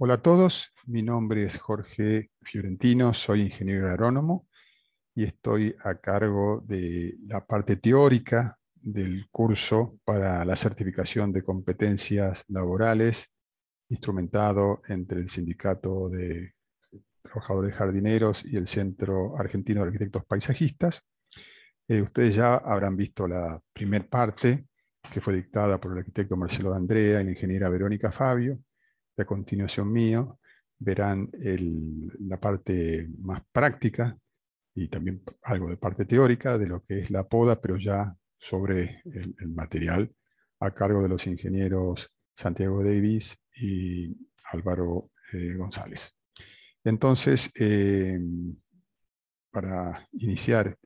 Hola a todos, mi nombre es Jorge Fiorentino, soy ingeniero agrónomo y estoy a cargo de la parte teórica del curso para la certificación de competencias laborales instrumentado entre el Sindicato de Trabajadores Jardineros y el Centro Argentino de Arquitectos Paisajistas. Eh, ustedes ya habrán visto la primera parte que fue dictada por el arquitecto Marcelo Andrea y la ingeniera Verónica Fabio a continuación mío verán la parte más práctica y también algo de parte teórica de lo que es la poda, pero ya sobre el, material a cargo de los ingenieros Santiago Davis y Álvaro eh, González. Entonces, eh, para iniciar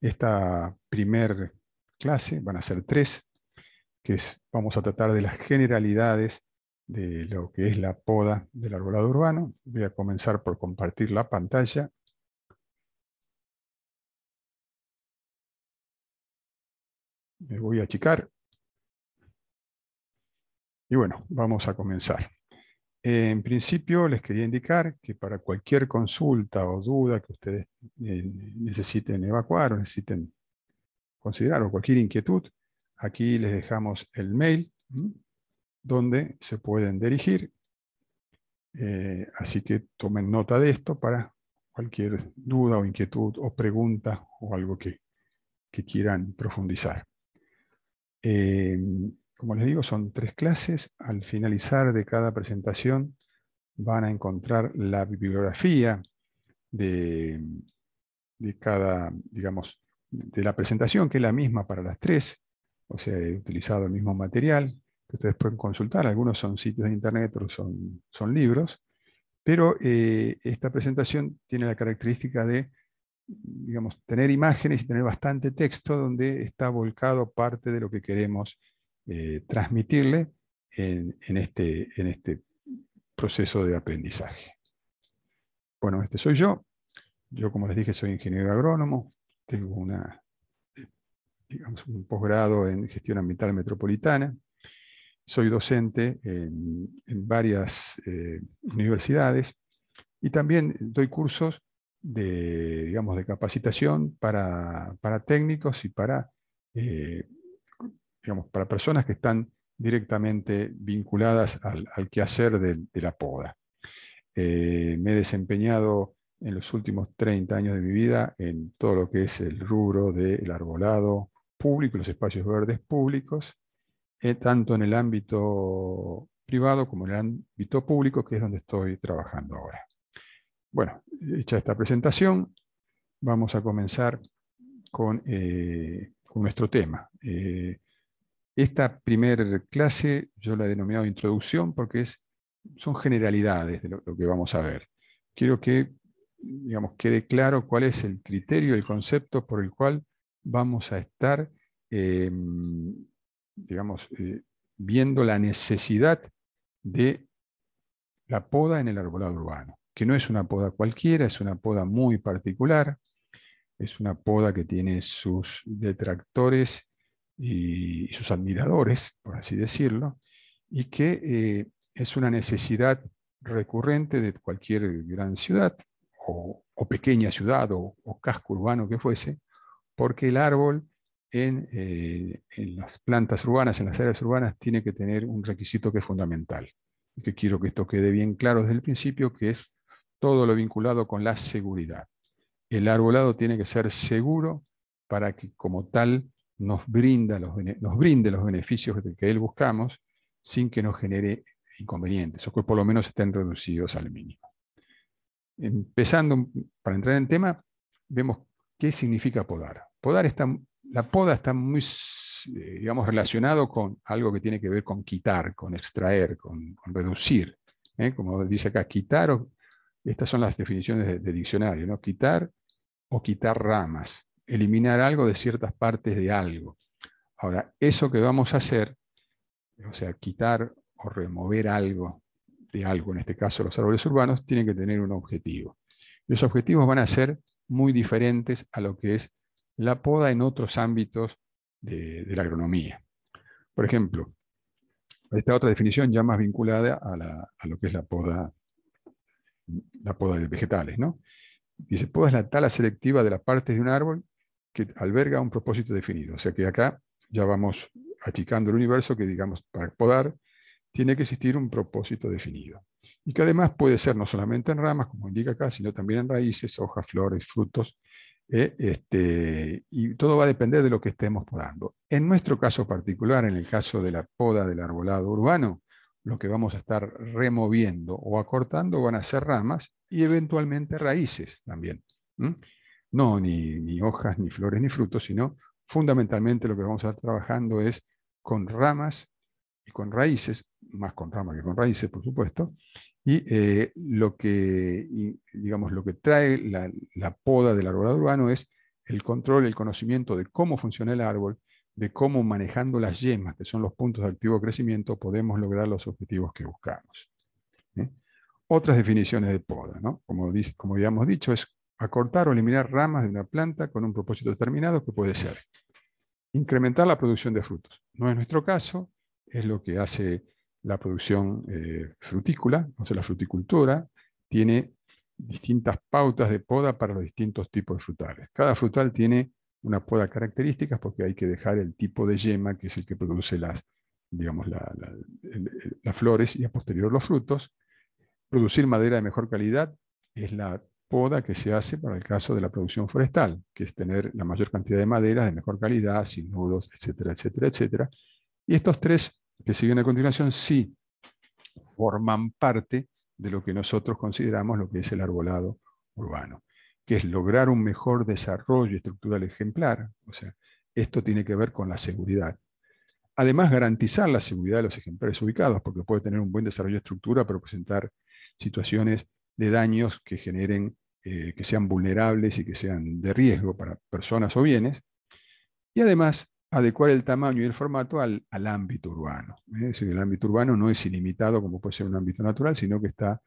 esta primer clase, van a ser tres, que vamos a tratar de las generalidades de lo que es la poda del arbolado urbano. Voy a comenzar por compartir la pantalla. Me voy a achicar. Y bueno, vamos a comenzar. Eh, en principio les quería indicar que para cualquier consulta o duda que ustedes eh, necesiten evacuar o necesiten considerar o cualquier inquietud, aquí les dejamos el mail donde se pueden dirigir. Eh, así que tomen nota de esto para cualquier duda o inquietud o pregunta o algo que, quieran profundizar. Eh, como les digo, son tres clases. Al finalizar de cada presentación van a encontrar la bibliografía de, de cada, digamos, de la presentación, que es la misma para las tres, o sea, he utilizado el mismo material, ustedes pueden consultar. Algunos son sitios de internet, otros son, son libros. Pero eh, esta presentación tiene la característica de, digamos, tener imágenes y tener bastante texto donde está volcado parte de lo que queremos eh, transmitirle en, este, en este proceso de aprendizaje. Bueno, este soy yo. Yo, como les dije, soy ingeniero agrónomo. Tengo una, un posgrado en gestión ambiental metropolitana soy docente en, varias eh, universidades y también doy cursos de, capacitación para, técnicos y para, eh, para personas que están directamente vinculadas al, quehacer de, la poda. Eh, me he desempeñado en los últimos 30 años de mi vida en todo lo que es el rubro del arbolado público, los espacios verdes públicos, eh, tanto en el ámbito privado como en el ámbito público, que es donde estoy trabajando ahora. Bueno, hecha esta presentación, vamos a comenzar con, eh, nuestro tema. Eh, esta primera clase yo la he denominado introducción porque es, son generalidades de lo, que vamos a ver. Quiero que digamos, quede claro cuál es el criterio, el concepto por el cual vamos a estar em, digamos, eh, viendo la necesidad de la poda en el arbolado urbano, que no es una poda cualquiera, es una poda muy particular, es una poda que tiene sus detractores y, sus admiradores, por así decirlo, y que eh, es una necesidad recurrente de cualquier gran ciudad o, pequeña ciudad o, casco urbano que fuese, porque el árbol eh, en, las plantas urbanas, en las áreas urbanas, tiene que tener un requisito que es fundamental. que quiero que esto quede bien claro desde el principio, que es todo lo vinculado con la seguridad. El arbolado tiene que ser seguro para que como tal nos, brinda los, nos brinde los beneficios que él buscamos sin que nos genere inconvenientes, o que por lo menos estén reducidos al mínimo. Empezando, para entrar en tema, vemos qué significa podar. Podar está la poda está muy, eh, digamos, relacionado con algo que tiene que ver con quitar, con extraer, con, reducir. ¿eh? Como dice acá, quitar, estas son las definiciones de, diccionario, ¿no? Quitar o quitar ramas, eliminar algo de ciertas partes de algo. Ahora, eso que vamos a hacer, o sea, quitar o remover algo de algo, en este caso los árboles urbanos, tienen que tener un objetivo. Los objetivos van a ser muy diferentes a lo que es la poda en otros ámbitos de, la agronomía. Por ejemplo, esta otra definición ya más vinculada a, lo que es la poda, la poda de vegetales, ¿no? Dice, poda es la tala selectiva de las partes de un árbol que alberga un propósito definido. O sea que acá ya vamos achicando el universo que, digamos, para podar tiene que existir un propósito definido. Y que además puede ser no solamente en ramas, como indica acá, sino también en raíces, hojas, flores, frutos ¿eh? Este, y todo va a depender de lo que estemos podando. En nuestro caso particular, en el caso de la poda del arbolado urbano, lo que vamos a estar removiendo o acortando van a ser ramas y eventualmente raíces también. No ni, ni, hojas, ni flores, ni frutos, sino fundamentalmente lo que vamos a estar trabajando es con ramas y con raíces, más con ramas que con raíces, por supuesto, y eh, lo que, digamos, lo que trae la, poda del árbol urbano es el control, el conocimiento de cómo funciona el árbol, de cómo manejando las yemas, que son los puntos de activo crecimiento, podemos lograr los objetivos que buscamos. ¿eh? Otras definiciones de poda, ¿no? como, ya como habíamos dicho, es acortar o eliminar ramas de una planta con un propósito determinado que puede ser incrementar la producción de frutos. No es nuestro caso, es lo que hace la producción eh, frutícola, o sea, la fruticultura, tiene distintas pautas de poda para los distintos tipos de frutales. Cada frutal tiene una poda característica porque hay que dejar el tipo de yema que es el que produce las, digamos, las flores y a posterior los frutos. Producir madera de mejor calidad es la poda que se hace para el caso de la producción forestal, que es tener la mayor cantidad de madera de mejor calidad, sin nudos, etcétera, etcétera, etcétera. Y estos tres que siguen a continuación sí forman parte de lo que nosotros consideramos lo que es el arbolado urbano, que es lograr un mejor desarrollo estructural ejemplar. O sea, esto tiene que ver con la seguridad. Además, garantizar la seguridad de los ejemplares ubicados, porque puede tener un buen desarrollo de estructura, pero presentar situaciones de daños que generen, eh, que sean vulnerables y que sean de riesgo para personas o bienes. Y además, adecuar el tamaño y el formato al, ámbito urbano. ¿eh? Es decir, el ámbito urbano no es ilimitado como puede ser un ámbito natural, sino que está,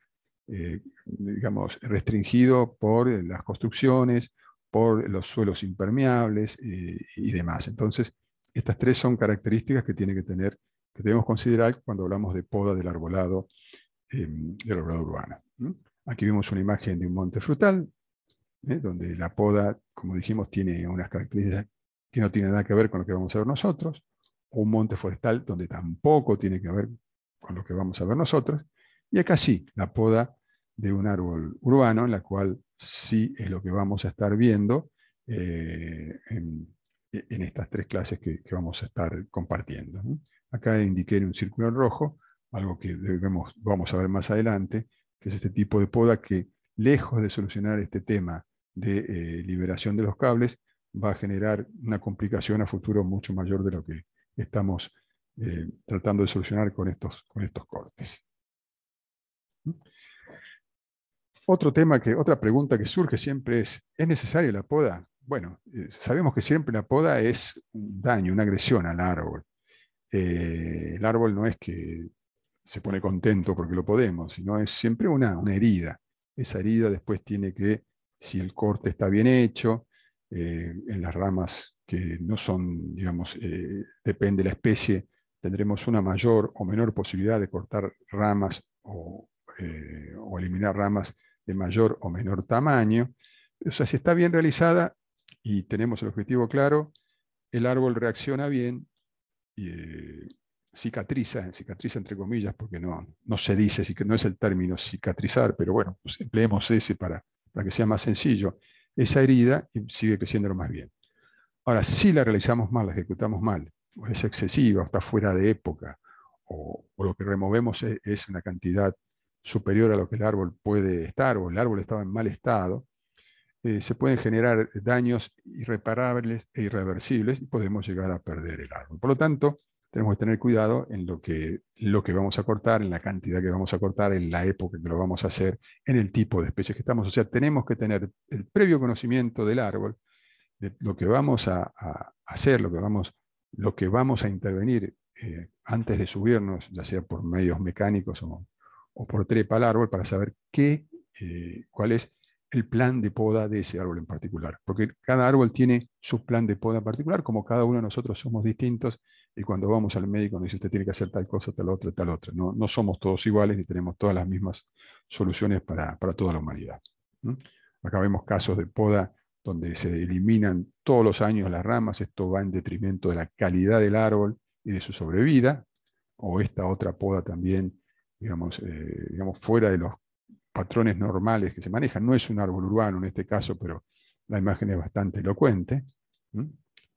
eh, digamos, restringido por eh, las construcciones, por los suelos impermeables y demás. Entonces, estas tres son características que tiene que tener, que debemos considerar cuando hablamos de poda del arbolado, em, del arbolado urbano. Aquí vemos una imagen de un monte frutal, donde la poda, como dijimos, tiene unas características que no tiene nada que ver con lo que vamos a ver nosotros, o un monte forestal donde tampoco tiene que ver con lo que vamos a ver nosotros, y acá sí, la poda de un árbol urbano, en la cual sí es lo que vamos a estar viendo eh, en, estas tres clases que, vamos a estar compartiendo. Acá indiqué en un círculo rojo, algo que debemos, vamos a ver más adelante, que es este tipo de poda que, lejos de solucionar este tema de eh, liberación de los cables, va a generar una complicación a futuro mucho mayor de lo que estamos eh, tratando de solucionar con estos, cortes. Otro tema que, otra pregunta que surge siempre es, ¿es necesaria la poda? Bueno, eh, sabemos que siempre la poda es un daño, una agresión al árbol. Eh, el árbol no es que se pone contento porque lo podemos, sino es siempre una, una herida. Esa herida después tiene que, si el corte está bien hecho, eh, en las ramas que no son, digamos, eh, depende de la especie, tendremos una mayor o menor posibilidad de cortar ramas eh, o, eliminar ramas de mayor o menor tamaño. O sea, si está bien realizada y tenemos el objetivo claro, el árbol reacciona bien y cicatriza, cicatriza entre comillas, porque no, no se dice, no es el término cicatrizar, pero bueno, empleemos ese para, para que sea más sencillo esa herida y sigue creciéndolo más bien. Ahora, si la realizamos mal, la ejecutamos mal, o es excesiva, o está fuera de época, o, lo que removemos e, es, una cantidad superior a lo que el árbol puede estar, o el árbol estaba en mal estado, eh, se pueden generar daños irreparables e irreversibles y podemos llegar a perder el árbol. Por lo tanto, tenemos que tener cuidado en lo que, lo que vamos a cortar, en la cantidad que vamos a cortar, en la época que lo vamos a hacer, en el tipo de especies que estamos. O sea, tenemos que tener el previo conocimiento del árbol, de lo que vamos a, hacer, lo que vamos, lo que vamos a intervenir eh, antes de subirnos, ya sea por medios mecánicos o, o por trepa al árbol, para saber qué, eh, cuál es el plan de poda de ese árbol en particular. Porque cada árbol tiene su plan de poda particular, como cada uno de nosotros somos distintos y cuando vamos al médico nos dice usted tiene que hacer tal cosa, tal otra, tal otra. No, no somos todos iguales ni tenemos todas las mismas soluciones para, toda la humanidad. Acá vemos casos de poda donde se eliminan todos los años las ramas, esto va en detrimento de la calidad del árbol y de su sobrevida, o esta otra poda también, digamos, eh, digamos fuera de los patrones normales que se manejan. No es un árbol urbano en este caso, pero la imagen es bastante elocuente.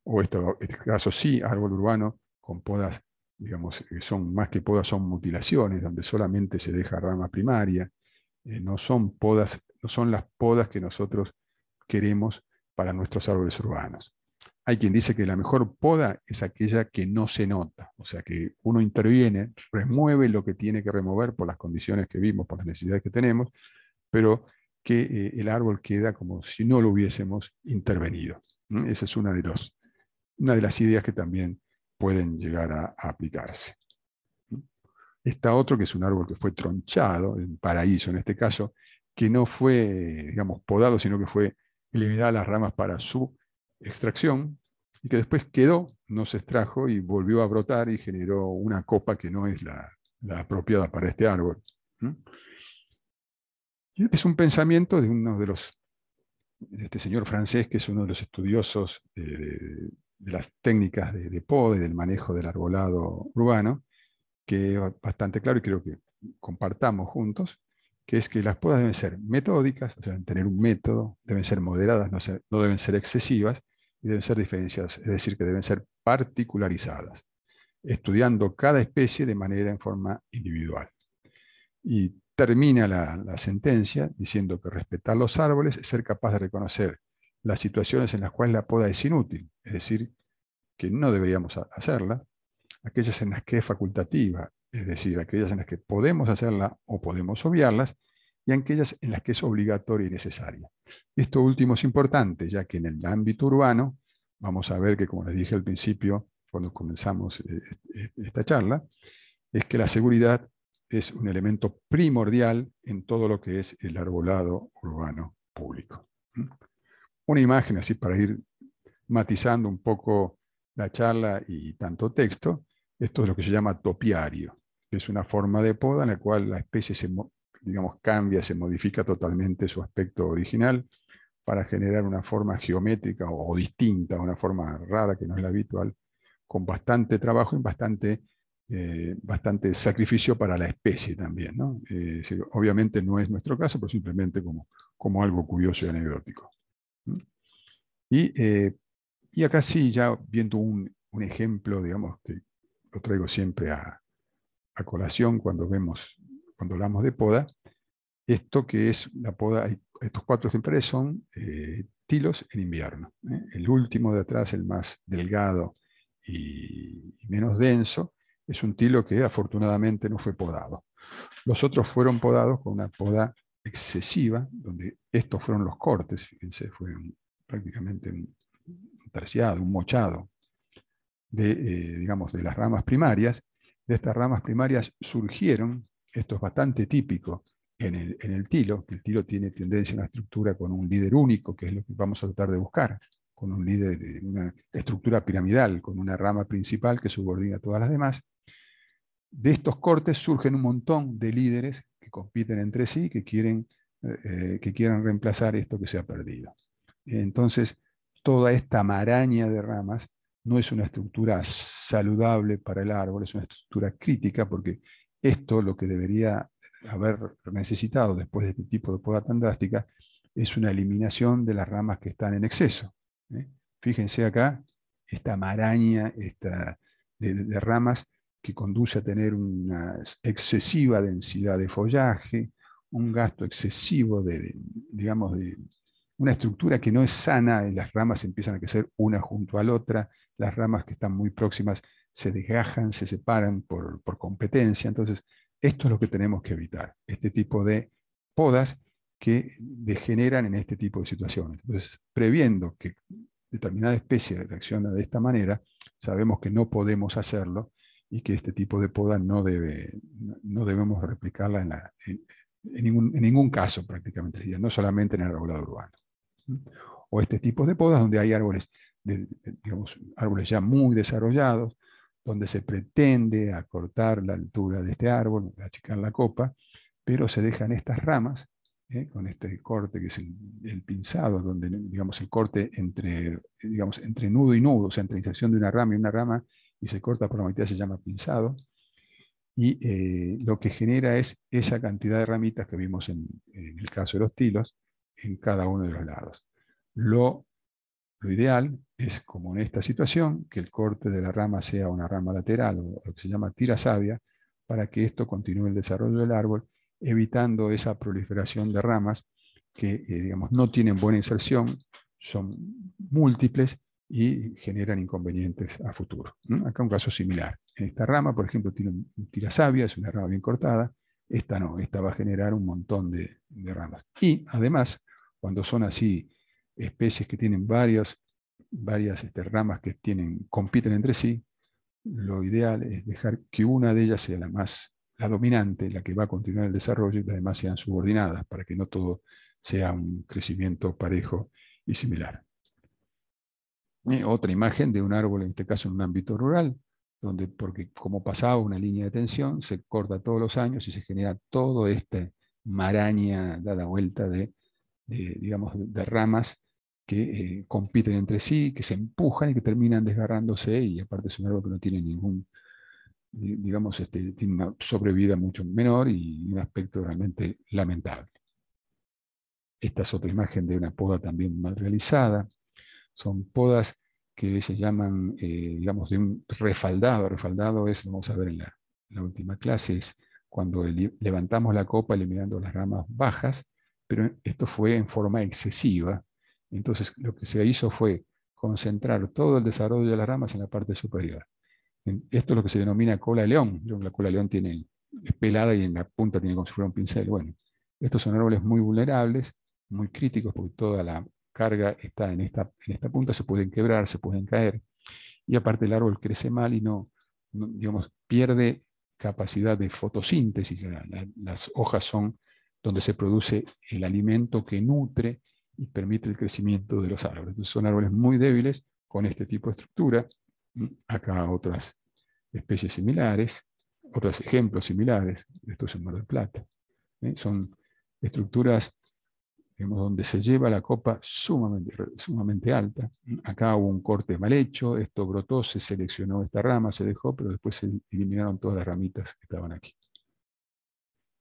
O este caso sí, árbol urbano con podas, digamos, eh, son más que podas, son mutilaciones, donde solamente se deja rama primaria, eh, no son podas, no son las podas que nosotros queremos para nuestros árboles urbanos. Hay quien dice que la mejor poda es aquella que no se nota, o sea que uno interviene, remueve lo que tiene que remover por las condiciones que vimos, por las necesidades que tenemos, pero que eh, el árbol queda como si no lo hubiésemos intervenido. Esa es una de, dos una de las ideas que también pueden llegar a, aplicarse. Está otro que es un árbol que fue tronchado, en paraíso en este caso, que no fue, digamos, podado, sino que fue eliminada las ramas para su extracción y que después quedó, no se extrajo y volvió a brotar y generó una copa que no es la, apropiada para este árbol. este es un pensamiento de uno de los, de este señor francés, que es uno de los estudiosos eh, de, de las técnicas de, poda y del manejo del arbolado urbano, que es bastante claro y creo que compartamos juntos, que es que las podas deben ser metódicas, o sea, deben tener un método, deben ser moderadas, no, deben ser excesivas y deben ser diferenciadas, es decir, que deben ser particularizadas, estudiando cada especie de manera en forma individual. Y termina la, la sentencia diciendo que respetar los árboles es ser capaz de reconocer las situaciones en las cuales la poda es inútil, es decir, que no deberíamos hacerla, aquellas en las que es facultativa, es decir, aquellas en las que podemos hacerla o podemos obviarlas, y aquellas en las que es obligatoria y necesaria. Esto último es importante, ya que en el ámbito urbano, vamos a ver que, como les dije al principio, cuando comenzamos eh, eh, esta charla, es que la seguridad es un elemento primordial en todo lo que es el arbolado urbano público. Una imagen así para ir matizando un poco la charla y tanto texto, esto es lo que se llama topiario, que es una forma de poda en la cual la especie se, digamos, cambia, se modifica totalmente su aspecto original para generar una forma geométrica o, distinta, una forma rara que no es la habitual, con bastante trabajo y bastante, eh, bastante sacrificio para la especie también. Eh, obviamente no es nuestro caso, pero simplemente como, como algo curioso y anecdótico. Y eh, y acá sí, ya viendo un, ejemplo, digamos, que lo traigo siempre a, colación cuando vemos, cuando hablamos de poda, esto que es la poda, estos cuatro ejemplares son eh, tilos en invierno. ¿eh? El último de atrás, el más delgado y, menos denso, es un tilo que afortunadamente no fue podado. Los otros fueron podados con una poda excesiva, donde estos fueron los cortes, fíjense, fue prácticamente un, terciado, un mochado de, eh, digamos, de las ramas primarias. De estas ramas primarias surgieron, esto es bastante típico en el, en tilo, que el tilo tiene tendencia a una estructura con un líder único, que es lo que vamos a tratar de buscar, con un líder, una estructura piramidal, con una rama principal que subordina a todas las demás. De estos cortes surgen un montón de líderes que compiten entre sí, que quieren eh, eh, que quieran reemplazar esto que se ha perdido. Entonces, toda esta maraña de ramas no es una estructura saludable para el árbol, es una estructura crítica porque esto lo que debería haber necesitado después de este tipo de poda tan drástica es una eliminación de las ramas que están en exceso. ¿eh? Fíjense acá esta maraña de, ramas que conduce a tener una excesiva densidad de follaje, un gasto excesivo de digamos, de, una estructura que no es sana y las ramas empiezan a crecer una junto a la otra, las ramas que están muy próximas se desgajan, se separan por, competencia. Entonces, esto es lo que tenemos que evitar, este tipo de podas que degeneran en este tipo de situaciones. Entonces, previendo que determinada especie reacciona de esta manera, sabemos que no podemos hacerlo y que este tipo de poda no, debe, no debemos replicarla en, en, ningún, en ningún caso prácticamente, no solamente en el regulado urbano. O este tipo de podas donde hay árboles, árboles ya muy desarrollados, donde se pretende acortar la altura de este árbol, achicar la copa, pero se dejan estas ramas ¿eh? con este corte que es el, pinzado, donde digamos el corte entre, digamos, entre nudo y nudo, o sea, entre inserción de una rama y una rama, y se corta por la mitad, se llama pinzado, y eh, lo que genera es esa cantidad de ramitas que vimos en el caso de los tilos, en cada uno de los lados. Lo, ideal es, como en esta situación, que el corte de la rama sea una rama lateral o lo que se llama tira savia, para que esto continúe el desarrollo del árbol, evitando esa proliferación de ramas que, eh, digamos, no tienen buena inserción, son múltiples y generan inconvenientes a futuro. Acá un caso similar. En esta rama, por ejemplo, tiene tira savia, es una rama bien cortada, esta no, esta va a generar un montón de, ramas. Y además, cuando son así especies que tienen varias, varias este, ramas que tienen, compiten entre sí, lo ideal es dejar que una de ellas sea la más, la dominante, la que va a continuar el desarrollo y las demás sean subordinadas para que no todo sea un crecimiento parejo y similar. Eh, otra imagen de un árbol, en este caso en un ámbito rural, donde, porque como pasaba una línea de tensión, se corta todos los años y se genera todo esta maraña dada vuelta de, digamos, de ramas que eh, compiten entre sí, que se empujan y que terminan desgarrándose, y aparte es un árbol que no tiene ningún, digamos, este, tiene una sobrevida mucho menor y un aspecto realmente lamentable. Esta es otra imagen de una poda también mal realizada. Son podas que se llaman, eh, digamos, de un refaldado. Refaldado es, vamos a ver en la, última clase, es cuando levantamos la copa eliminando las ramas bajas, pero esto fue en forma excesiva. Entonces lo que se hizo fue concentrar todo el desarrollo de las ramas en la parte superior. esto es lo que se denomina cola de león. La cola de león tiene, es pelada y en la punta tiene como si fuera un pincel. Bueno, estos son árboles muy vulnerables, muy críticos, porque toda la carga está en esta, en esta punta, se pueden quebrar, se pueden caer. Y aparte el árbol crece mal y no, digamos, pierde capacidad de fotosíntesis. las hojas son donde se produce el alimento que nutre y permite el crecimiento de los árboles. Entonces son árboles muy débiles con este tipo de estructura. Mm, acá otras especies similares, otros ejemplos similares, esto es un Mar de Plata. ¿eh? Son estructuras digamos, donde se lleva la copa sumamente, sumamente alta. Acá hubo un corte mal hecho, esto brotó, se seleccionó esta rama, se dejó, pero después se eliminaron todas las ramitas que estaban aquí.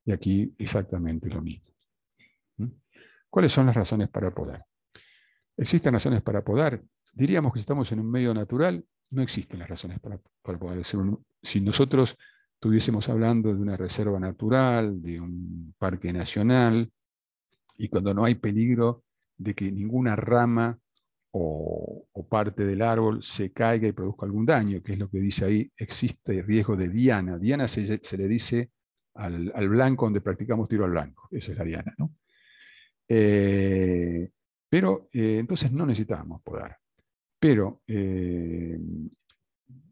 Y aquí exactamente lo mismo. ¿Mm? ¿Cuáles son las razones para podar? ¿Existen razones para podar? Diríamos que estamos en un medio natural, no existen las razones para, para podar. Si nosotros estuviésemos hablando de una reserva natural, de un parque nacional, y cuando no hay peligro de que ninguna rama o, parte del árbol se caiga y produzca algún daño, que es lo que dice ahí, existe riesgo de diana. Diana se, le dice al, blanco donde practicamos tiro al blanco, Esa es la diana. Eh, pero eh, entonces no necesitábamos podar. Pero, eh,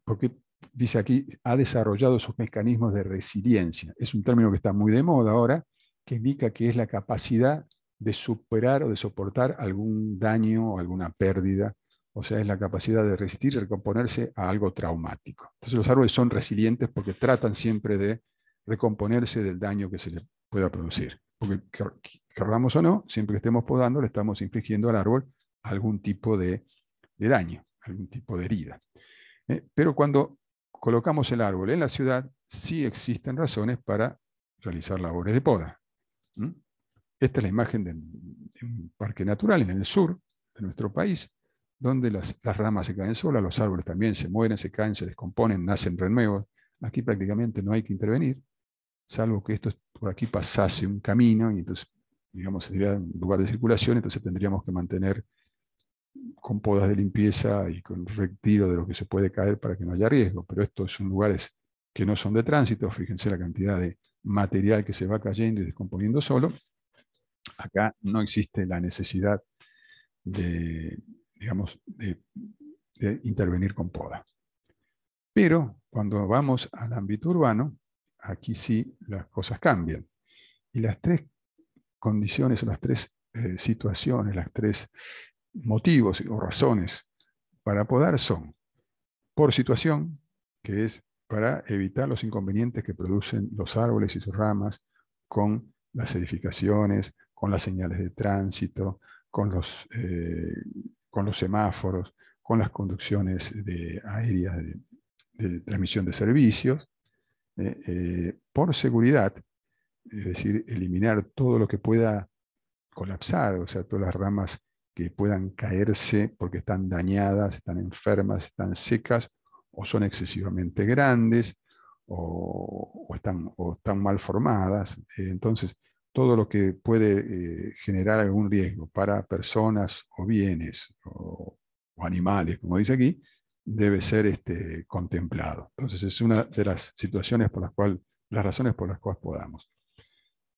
porque dice aquí, ha desarrollado sus mecanismos de resiliencia. Es un término que está muy de moda ahora, que indica que es la capacidad de superar o de soportar algún daño o alguna pérdida, o sea, es la capacidad de resistir y recomponerse a algo traumático. Entonces los árboles son resilientes porque tratan siempre de recomponerse del daño que se les pueda producir. Porque cargamos o no, siempre que estemos podando, le estamos infligiendo al árbol algún tipo de, daño, algún tipo de herida. Eh, pero cuando colocamos el árbol en la ciudad, sí existen razones para realizar labores de poda. Esta es la imagen de, un parque natural en el sur de nuestro país, donde las, ramas se caen solas, los árboles también se mueren, se caen, se descomponen, nacen renuevos. Aquí prácticamente no hay que intervenir, salvo que esto por aquí pasase un camino y entonces, digamos, sería un lugar de circulación, entonces tendríamos que mantener con podas de limpieza y con retiro de lo que se puede caer para que no haya riesgo. Pero estos son lugares que no son de tránsito, fíjense la cantidad de material que se va cayendo y descomponiendo solo. Acá no existe la necesidad de, digamos, de, intervenir con poda. Pero cuando vamos al ámbito urbano, aquí sí las cosas cambian. Y las tres condiciones, las tres eh, situaciones, las tres motivos o razones para podar son por situación, que es para evitar los inconvenientes que producen los árboles y sus ramas con las edificaciones, con las señales de tránsito, con los, eh, con los semáforos, con las conducciones de aéreas de, transmisión de servicios, eh, eh, por seguridad, es decir, eliminar todo lo que pueda colapsar, o sea, todas las ramas que puedan caerse porque están dañadas, están enfermas, están secas o son excesivamente grandes, o, están, o mal formadas. Eh, entonces, todo lo que puede eh, generar algún riesgo para personas o bienes o, animales, como dice aquí, debe ser este, contemplado. Entonces es una de las situaciones por las cuales, las razones por las cuales podamos.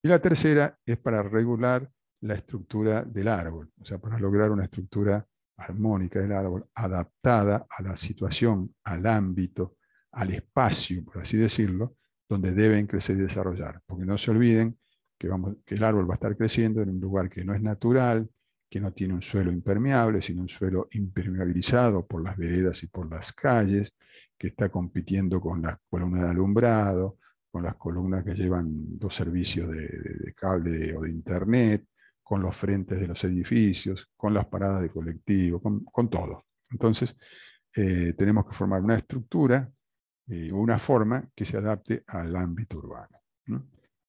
Y la tercera es para regular la estructura del árbol, o sea, para lograr una estructura armónica del árbol adaptada a la situación, al ámbito, al espacio, por así decirlo, donde deben crecer y desarrollar. Porque no se olviden que, el árbol va a estar creciendo en un lugar que no es natural, que no tiene un suelo impermeable, sino un suelo impermeabilizado por las veredas y por las calles, que está compitiendo con las columnas de alumbrado, con las columnas que llevan dos servicios de, cable o de internet, con los frentes de los edificios, con las paradas de colectivo, con, todo. Entonces, eh, tenemos que formar una estructura eh, una forma que se adapte al ámbito urbano.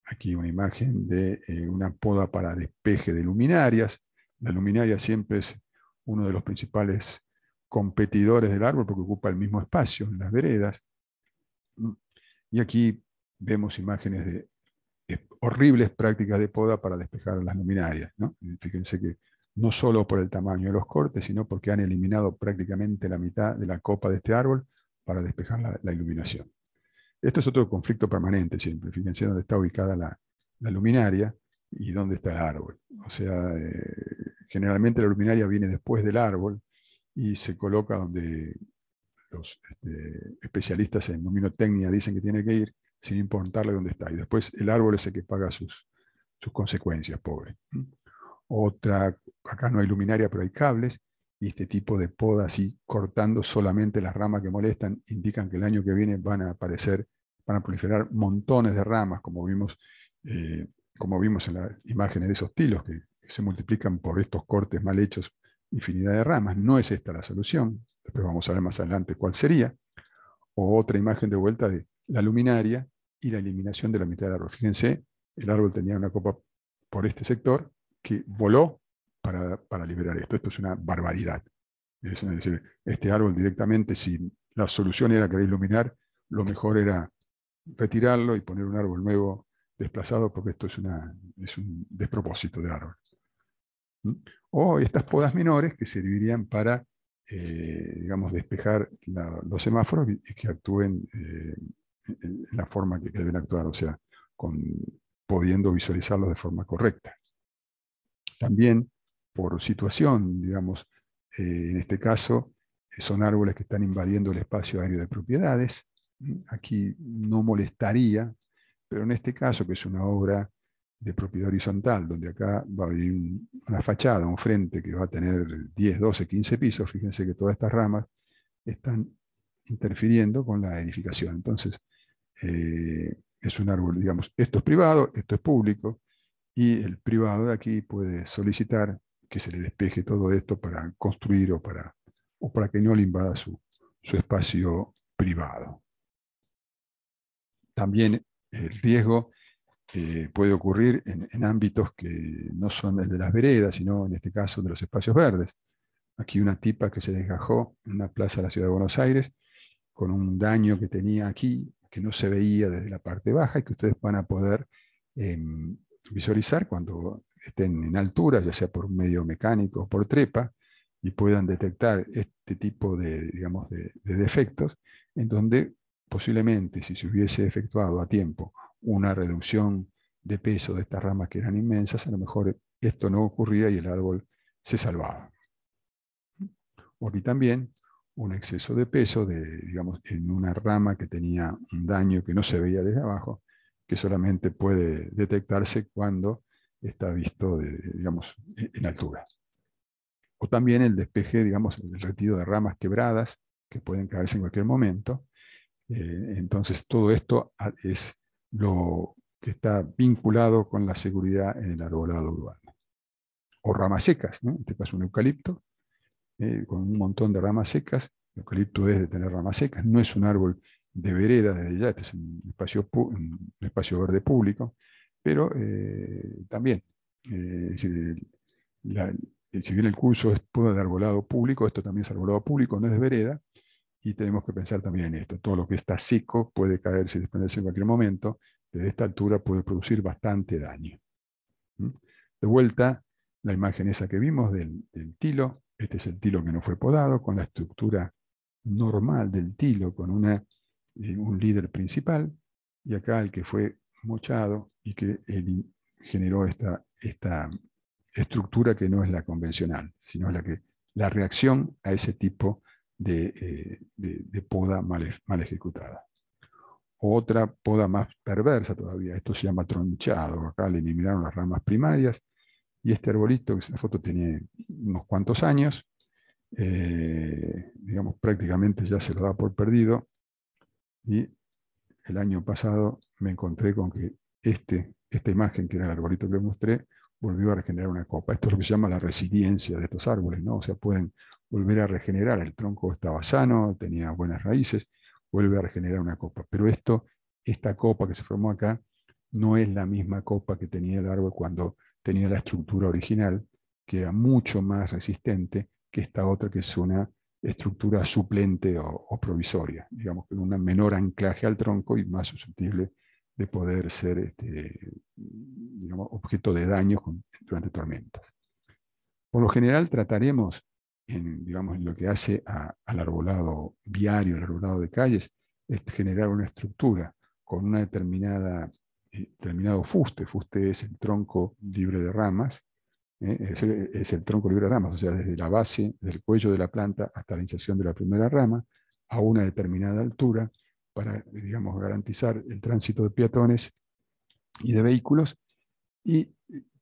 Aquí una imagen de eh, una poda para despeje de luminarias. La luminaria siempre es uno de los principales competidores del árbol porque ocupa el mismo espacio en las veredas. Y aquí vemos imágenes de horribles prácticas de poda para despejar las luminarias. Eh, fíjense que no solo por el tamaño de los cortes, sino porque han eliminado prácticamente la mitad de la copa de este árbol para despejar la, iluminación. Esto es otro conflicto permanente siempre. Fíjense dónde está ubicada la, luminaria y dónde está el árbol. O sea, eh, generalmente la luminaria viene después del árbol y se coloca donde los este, especialistas en luminotecnia dicen que tiene que ir, sin importarle dónde está. Y después el árbol es el que paga sus, consecuencias, pobre. ¿Mm? Otra, acá no hay luminaria, pero hay cables y este tipo de podas y cortando solamente las ramas que molestan indican que el año que viene van a aparecer, van a proliferar montones de ramas, como vimos, eh, como vimos en las imágenes de esos tilos que, se multiplican por estos cortes mal hechos, infinidad de ramas. No es esta la solución, después vamos a ver más adelante cuál sería. O otra imagen de vuelta de la luminaria y la eliminación de la mitad del árbol. Fíjense, el árbol tenía una copa por este sector que voló para, liberar esto. Esto es una barbaridad. Es decir, este árbol directamente, si la solución era querer iluminar, lo mejor era retirarlo y poner un árbol nuevo desplazado, porque esto es, una, un despropósito de árbol. ¿Mm? O estas podas menores que servirían para, eh, digamos, despejar los semáforos y que actúen eh, en la forma que deben actuar, o sea, con, pudiendo visualizarlos de forma correcta. También por situación, digamos, eh, en este caso eh, son árboles que están invadiendo el espacio aéreo de propiedades. Aquí no molestaría, pero en este caso, que es una obra de propiedad horizontal, donde acá va a haber una fachada, un frente que va a tener 10, 12, 15 pisos, fíjense que todas estas ramas están interfiriendo con la edificación. Entonces, eh, es un árbol, digamos, esto es privado, esto es público, y el privado de aquí puede solicitar que se le despeje todo esto para construir o para, o para que no le invada su, espacio privado. También el riesgo eh, puede ocurrir en, en, ámbitos que no son el de las veredas, sino en este caso de los espacios verdes. Aquí una tipa que se desgajó en una plaza de la ciudad de Buenos Aires con un daño que tenía aquí, que no se veía desde la parte baja y que ustedes van a poder em, visualizar cuando estén en altura, ya sea por medio mecánico o por trepa, y puedan detectar este tipo de, digamos, defectos, en donde posiblemente si se hubiese efectuado a tiempo una reducción de peso de estas ramas que eran inmensas, a lo mejor esto no ocurría y el árbol se salvaba. O aquí también un exceso de peso de, digamos, en una rama que tenía un daño que no se veía desde abajo, que solamente puede detectarse cuando está visto, eh, digamos, e-, en altura. O también el despeje, digamos, el retiro de ramas quebradas que pueden caerse en cualquier momento. Eh, entonces, todo esto ah, es lo que está vinculado con la seguridad en el arbolado urbano. O ramas secas, ¿no? en este caso un eucalipto, eh, con un montón de ramas secas. El eucalipto es de tener ramas secas, no es un árbol de vereda desde ya, este es un un espacio verde público, pero eh, también, eh, eh, si bien el curso es de arbolado público, esto también es arbolado público, no es de vereda, y tenemos que pensar también en esto. Todo lo que está seco puede caer, si desprenderse en cualquier momento, desde esta altura puede producir bastante daño. ¿Mm? De vuelta, la imagen esa que vimos del, tilo, este es el tilo que no fue podado, con la estructura normal del tilo, con un líder principal, y acá el que fue mochado, y que él generó esta, esta estructura que no es la convencional, sino la, que, la reacción a ese tipo de, eh, poda mal, ejecutada. Otra poda más perversa todavía, esto se llama tronchado, acá le eliminaron las ramas primarias y este arbolito, que esa foto tiene unos cuantos años, eh, digamos prácticamente ya se lo da por perdido y el año pasado me encontré con que este, esta imagen, que era el arbolito que mostré, volvió a regenerar una copa. Esto es lo que se llama la resiliencia de estos árboles, ¿no? O sea, pueden volver a regenerar. El tronco estaba sano, tenía buenas raíces, vuelve a regenerar una copa. Pero esto, esta copa que se formó acá, no es la misma copa que tenía el árbol cuando tenía la estructura original, que era mucho más resistente que esta otra que es una estructura suplente o, o provisoria, digamos, con un menor anclaje al tronco y más susceptible de poder ser este, objeto de daño durante tormentas. Por lo general trataremos, en, digamos, en lo que hace al arbolado viario, al arbolado de calles, es generar una estructura con una determinada eh, determinado fuste. Fuste es el tronco libre de ramas, ¿eh? es, el, es, el, tronco libre de ramas, o sea, desde la base del cuello de la planta hasta la inserción de la primera rama, a una determinada altura, para, digamos, garantizar el tránsito de peatones y de vehículos, y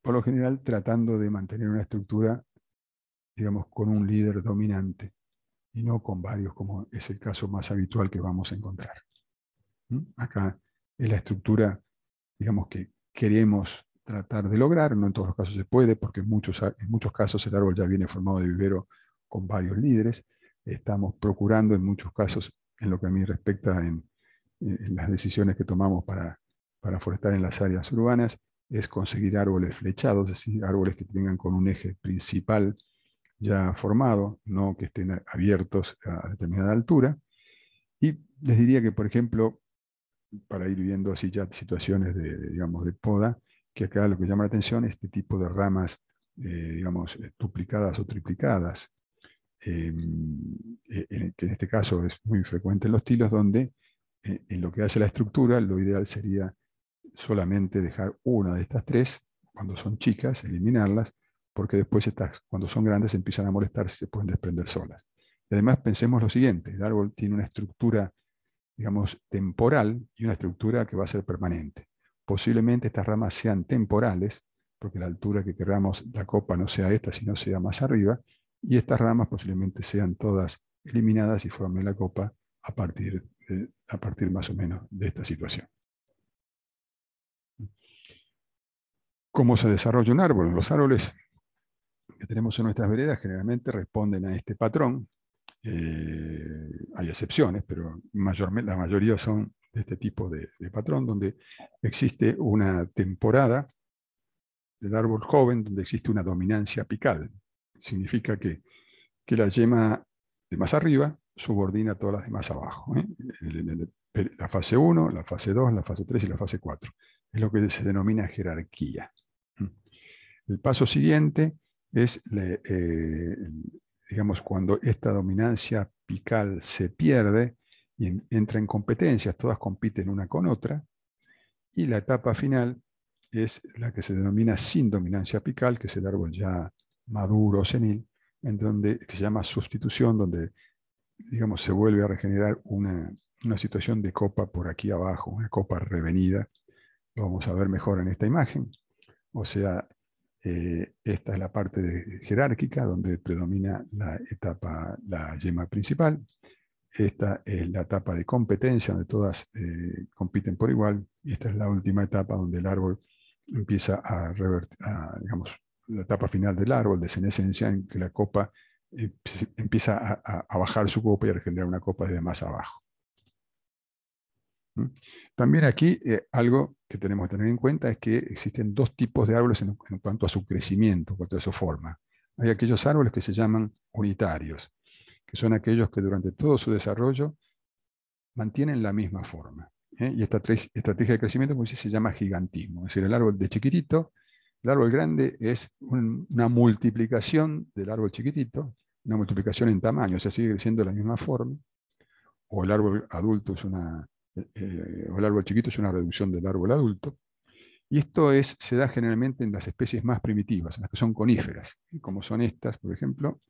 por lo general tratando de mantener una estructura, digamos, con un líder dominante y no con varios, como es el caso más habitual que vamos a encontrar. Acá es la estructura, digamos, que queremos tratar de lograr, no en todos los casos se puede, porque muchos, en muchos casos el árbol ya viene formado de vivero con varios líderes, estamos procurando en muchos casos en lo que a mí respecta en, eh, las decisiones que tomamos para, forestar en las áreas urbanas, es conseguir árboles flechados, es decir, árboles que tengan con un eje principal ya formado, no que estén abiertos a determinada altura. Y les diría que, por ejemplo, para ir viendo así ya situaciones de, digamos, de poda, que acá lo que llama la atención es este tipo de ramas, eh, digamos, eh, duplicadas o triplicadas, Em, e, que en este caso es muy frecuente en los tilos, donde eh, en lo que hace la estructura, lo ideal sería solamente dejar una de estas tres, cuando son chicas, eliminarlas, porque después estas, cuando son grandes empiezan a molestarse, se pueden desprender solas. Y además pensemos lo siguiente, el árbol tiene una estructura, digamos, temporal y una estructura que va a ser permanente. Posiblemente estas ramas sean temporales, porque la altura que queramos la copa no sea esta, sino sea más arriba, y estas ramas posiblemente sean todas eliminadas y formen la copa a partir, a partir más o menos de esta situación. ¿Cómo se desarrolla un árbol? Los árboles que tenemos en nuestras veredas generalmente responden a este patrón. Eh, hay excepciones, pero la mayoría son de este tipo de, de patrón, donde existe una temporada del árbol joven, donde existe una dominancia apical significa que, la yema de más arriba subordina todas las de más abajo. ¿eh? La fase 1, la fase 2, la fase 3 y la fase 4. Es lo que se denomina jerarquía. El paso siguiente es, eh, digamos, cuando esta dominancia apical se pierde y entra en competencias, todas compiten una con otra. Y la etapa final es la que se denomina sin dominancia apical, que es el árbol ya maduro, senil, en donde, que se llama sustitución, donde digamos, se vuelve a regenerar una, situación de copa por aquí abajo, una copa revenida. vamos a ver mejor en esta imagen. O sea, eh, esta es la parte jerárquica donde predomina la etapa, la yema principal. Esta es la etapa de competencia donde todas eh, compiten por igual. Y esta es la última etapa donde el árbol empieza a, revertir, digamos, la etapa final del árbol, senesencia, en que la copa eh, empieza a, bajar su copa y a regenerar una copa desde más abajo. ¿Mm? También aquí eh, algo que tenemos que tener en cuenta es que existen dos tipos de árboles en, cuanto a su crecimiento, en cuanto a su forma. Hay aquellos árboles que se llaman unitarios, que son aquellos que durante todo su desarrollo mantienen la misma forma. ¿eh? Y esta estrategia de crecimiento, como se llama gigantismo. Es decir, el árbol de chiquitito el árbol grande es una multiplicación del árbol chiquitito, una multiplicación en tamaño, o sea, sigue siendo de la misma forma. O el árbol adulto es una, eh, eh, el árbol chiquito es una reducción del árbol adulto. Y esto se da generalmente en las especies más primitivas, en las que son coníferas, como son estas, por ejemplo,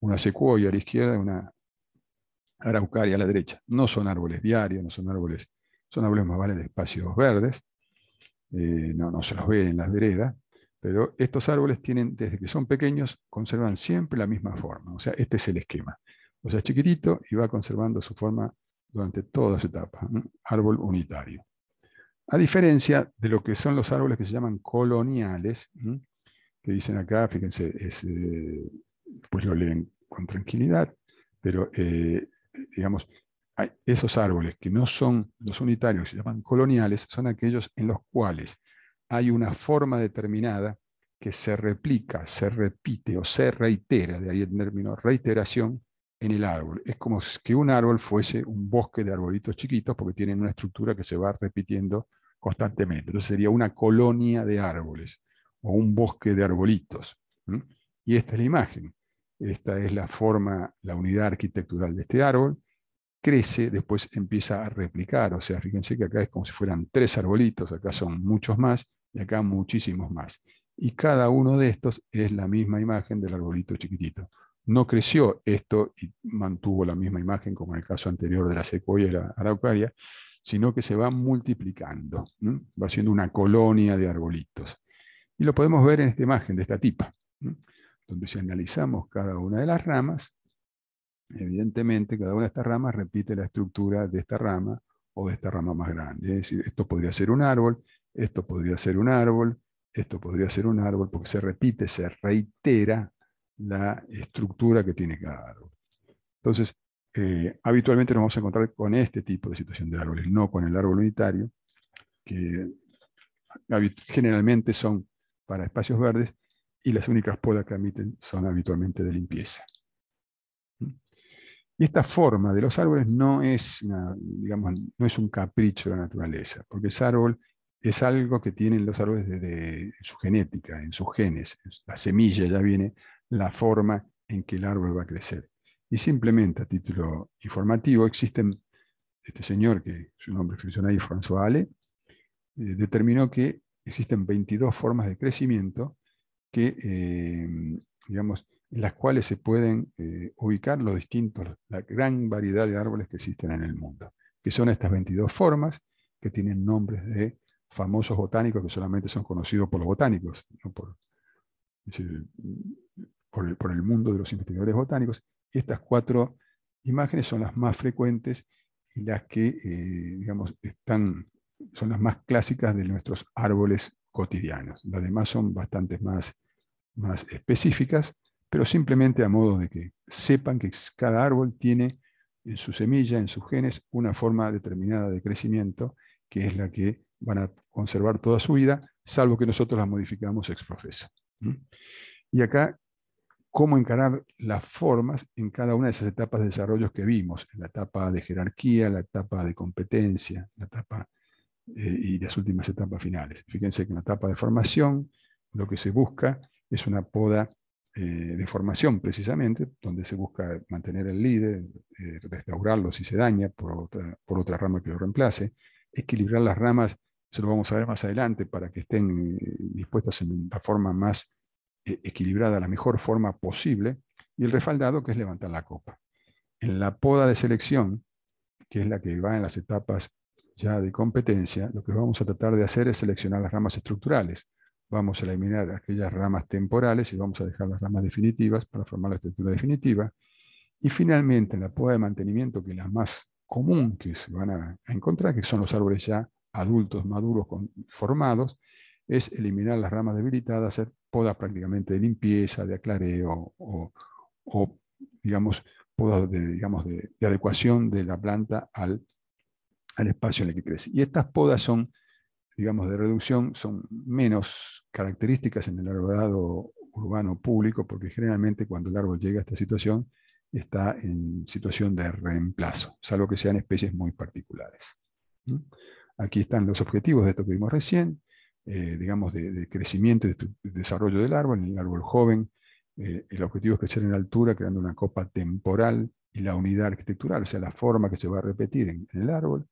una secuoya a la izquierda y una araucaria a la derecha. No son árboles diarios, no son árboles, son árboles más vale de espacios verdes, eh, no, se los ve en las veredas, pero estos árboles tienen, desde que son pequeños, conservan siempre la misma forma. O sea, este es el esquema. O sea, es chiquitito y va conservando su forma durante toda su etapa. Árbol unitario. A diferencia de lo que son los árboles que se llaman coloniales, que dicen acá, fíjense, eh, pues lo leen con tranquilidad, pero eh, digamos, esos árboles que no son los unitarios, se llaman coloniales, son aquellos en los cuales hay una forma determinada que se replica, se repite o se reitera, de ahí el término reiteración, en el árbol. Es como si un árbol fuese un bosque de arbolitos chiquitos porque tienen una estructura que se va repitiendo constantemente. Entonces sería una colonia de árboles o un bosque de arbolitos. Y esta es la imagen. Esta es la forma, la unidad arquitectural de este árbol crece, después empieza a replicar. O sea, fíjense que acá es como si fueran tres arbolitos, acá son muchos más y acá muchísimos más. Y cada uno de estos es la misma imagen del arbolito chiquitito. No creció esto y mantuvo la misma imagen como en el caso anterior de la secuoya y la araucaria, sino que se va multiplicando, va siendo una colonia de arbolitos. Y lo podemos ver en esta imagen de esta tipa, donde si analizamos cada una de las ramas, Evidentemente, cada una de estas ramas repite la estructura de esta rama o de esta rama más grande. Es decir, esto podría ser un árbol, esto podría ser un árbol, esto podría ser un árbol, porque se repite, se reitera la estructura que tiene cada árbol. Entonces, eh, habitualmente nos vamos a encontrar con este tipo de situación de árboles, no con el árbol unitario, que generalmente son para espacios verdes y las únicas podas que admiten son habitualmente de limpieza. Y esta forma de los árboles no es, digamos, no es un capricho de la naturaleza, porque ese árbol es algo que tienen los árboles desde su genética, en sus genes. La semilla ya viene, la forma en que el árbol va a crecer. Y simplemente a título informativo, existen, este señor, que su nombre funciona ahí, François Ale, eh, determinó que existen 22 formas de crecimiento que, eh, digamos, en las cuales se pueden eh, ubicar los distintos, la gran variedad de árboles que existen en el mundo, que son estas 22 formas que tienen nombres de famosos botánicos que solamente son conocidos por los botánicos, por, el, mundo de los investigadores botánicos. Estas cuatro imágenes son las más frecuentes y las que, eh, digamos, están, son las más clásicas de nuestros árboles cotidianos. Las demás son bastante más específicas pero simplemente a modo de que sepan que cada árbol tiene en su semilla, en sus genes, una forma determinada de crecimiento, que es la que van a conservar toda su vida, salvo que nosotros la modificamos ex profeso. Y acá, cómo encarar las formas en cada una de esas etapas de desarrollo que vimos, la etapa de jerarquía, la etapa de competencia, la etapa eh, y las últimas etapas finales. Fíjense que en la etapa de formación, lo que se busca es una poda eh, de formación precisamente, donde se busca mantener el líder, eh, restaurarlo si se daña por otra, rama que lo reemplace, equilibrar las ramas, eso lo vamos a ver más adelante, para que estén eh, dispuestas en la forma más equilibrada, la mejor forma posible, y el refaldado, que es levantar la copa. En la poda de selección, que es la que va en las etapas ya de competencia, lo que vamos a tratar de hacer es seleccionar las ramas estructurales, vamos a eliminar aquellas ramas temporales y vamos a dejar las ramas definitivas para formar la estructura definitiva. Y finalmente, la poda de mantenimiento, que es la más común que se van a, encontrar, que son los árboles ya adultos, maduros, formados, es eliminar las ramas debilitadas, hacer podas prácticamente de limpieza, de aclareo o, digamos, podas de, digamos, adecuación de la planta al, al espacio en el que crece. Y estas podas son digamos, de reducción son menos características en el arbolado urbano público, porque generalmente cuando el árbol llega a esta situación, está en situación de reemplazo, salvo que sean especies muy particulares. Aquí están los objetivos de esto que vimos recién, eh, digamos, de, crecimiento y desarrollo del árbol, en el árbol joven, eh, el objetivo es crecer en altura, creando una copa temporal y la unidad arquitectural, o sea, la forma que se va a repetir en el árbol.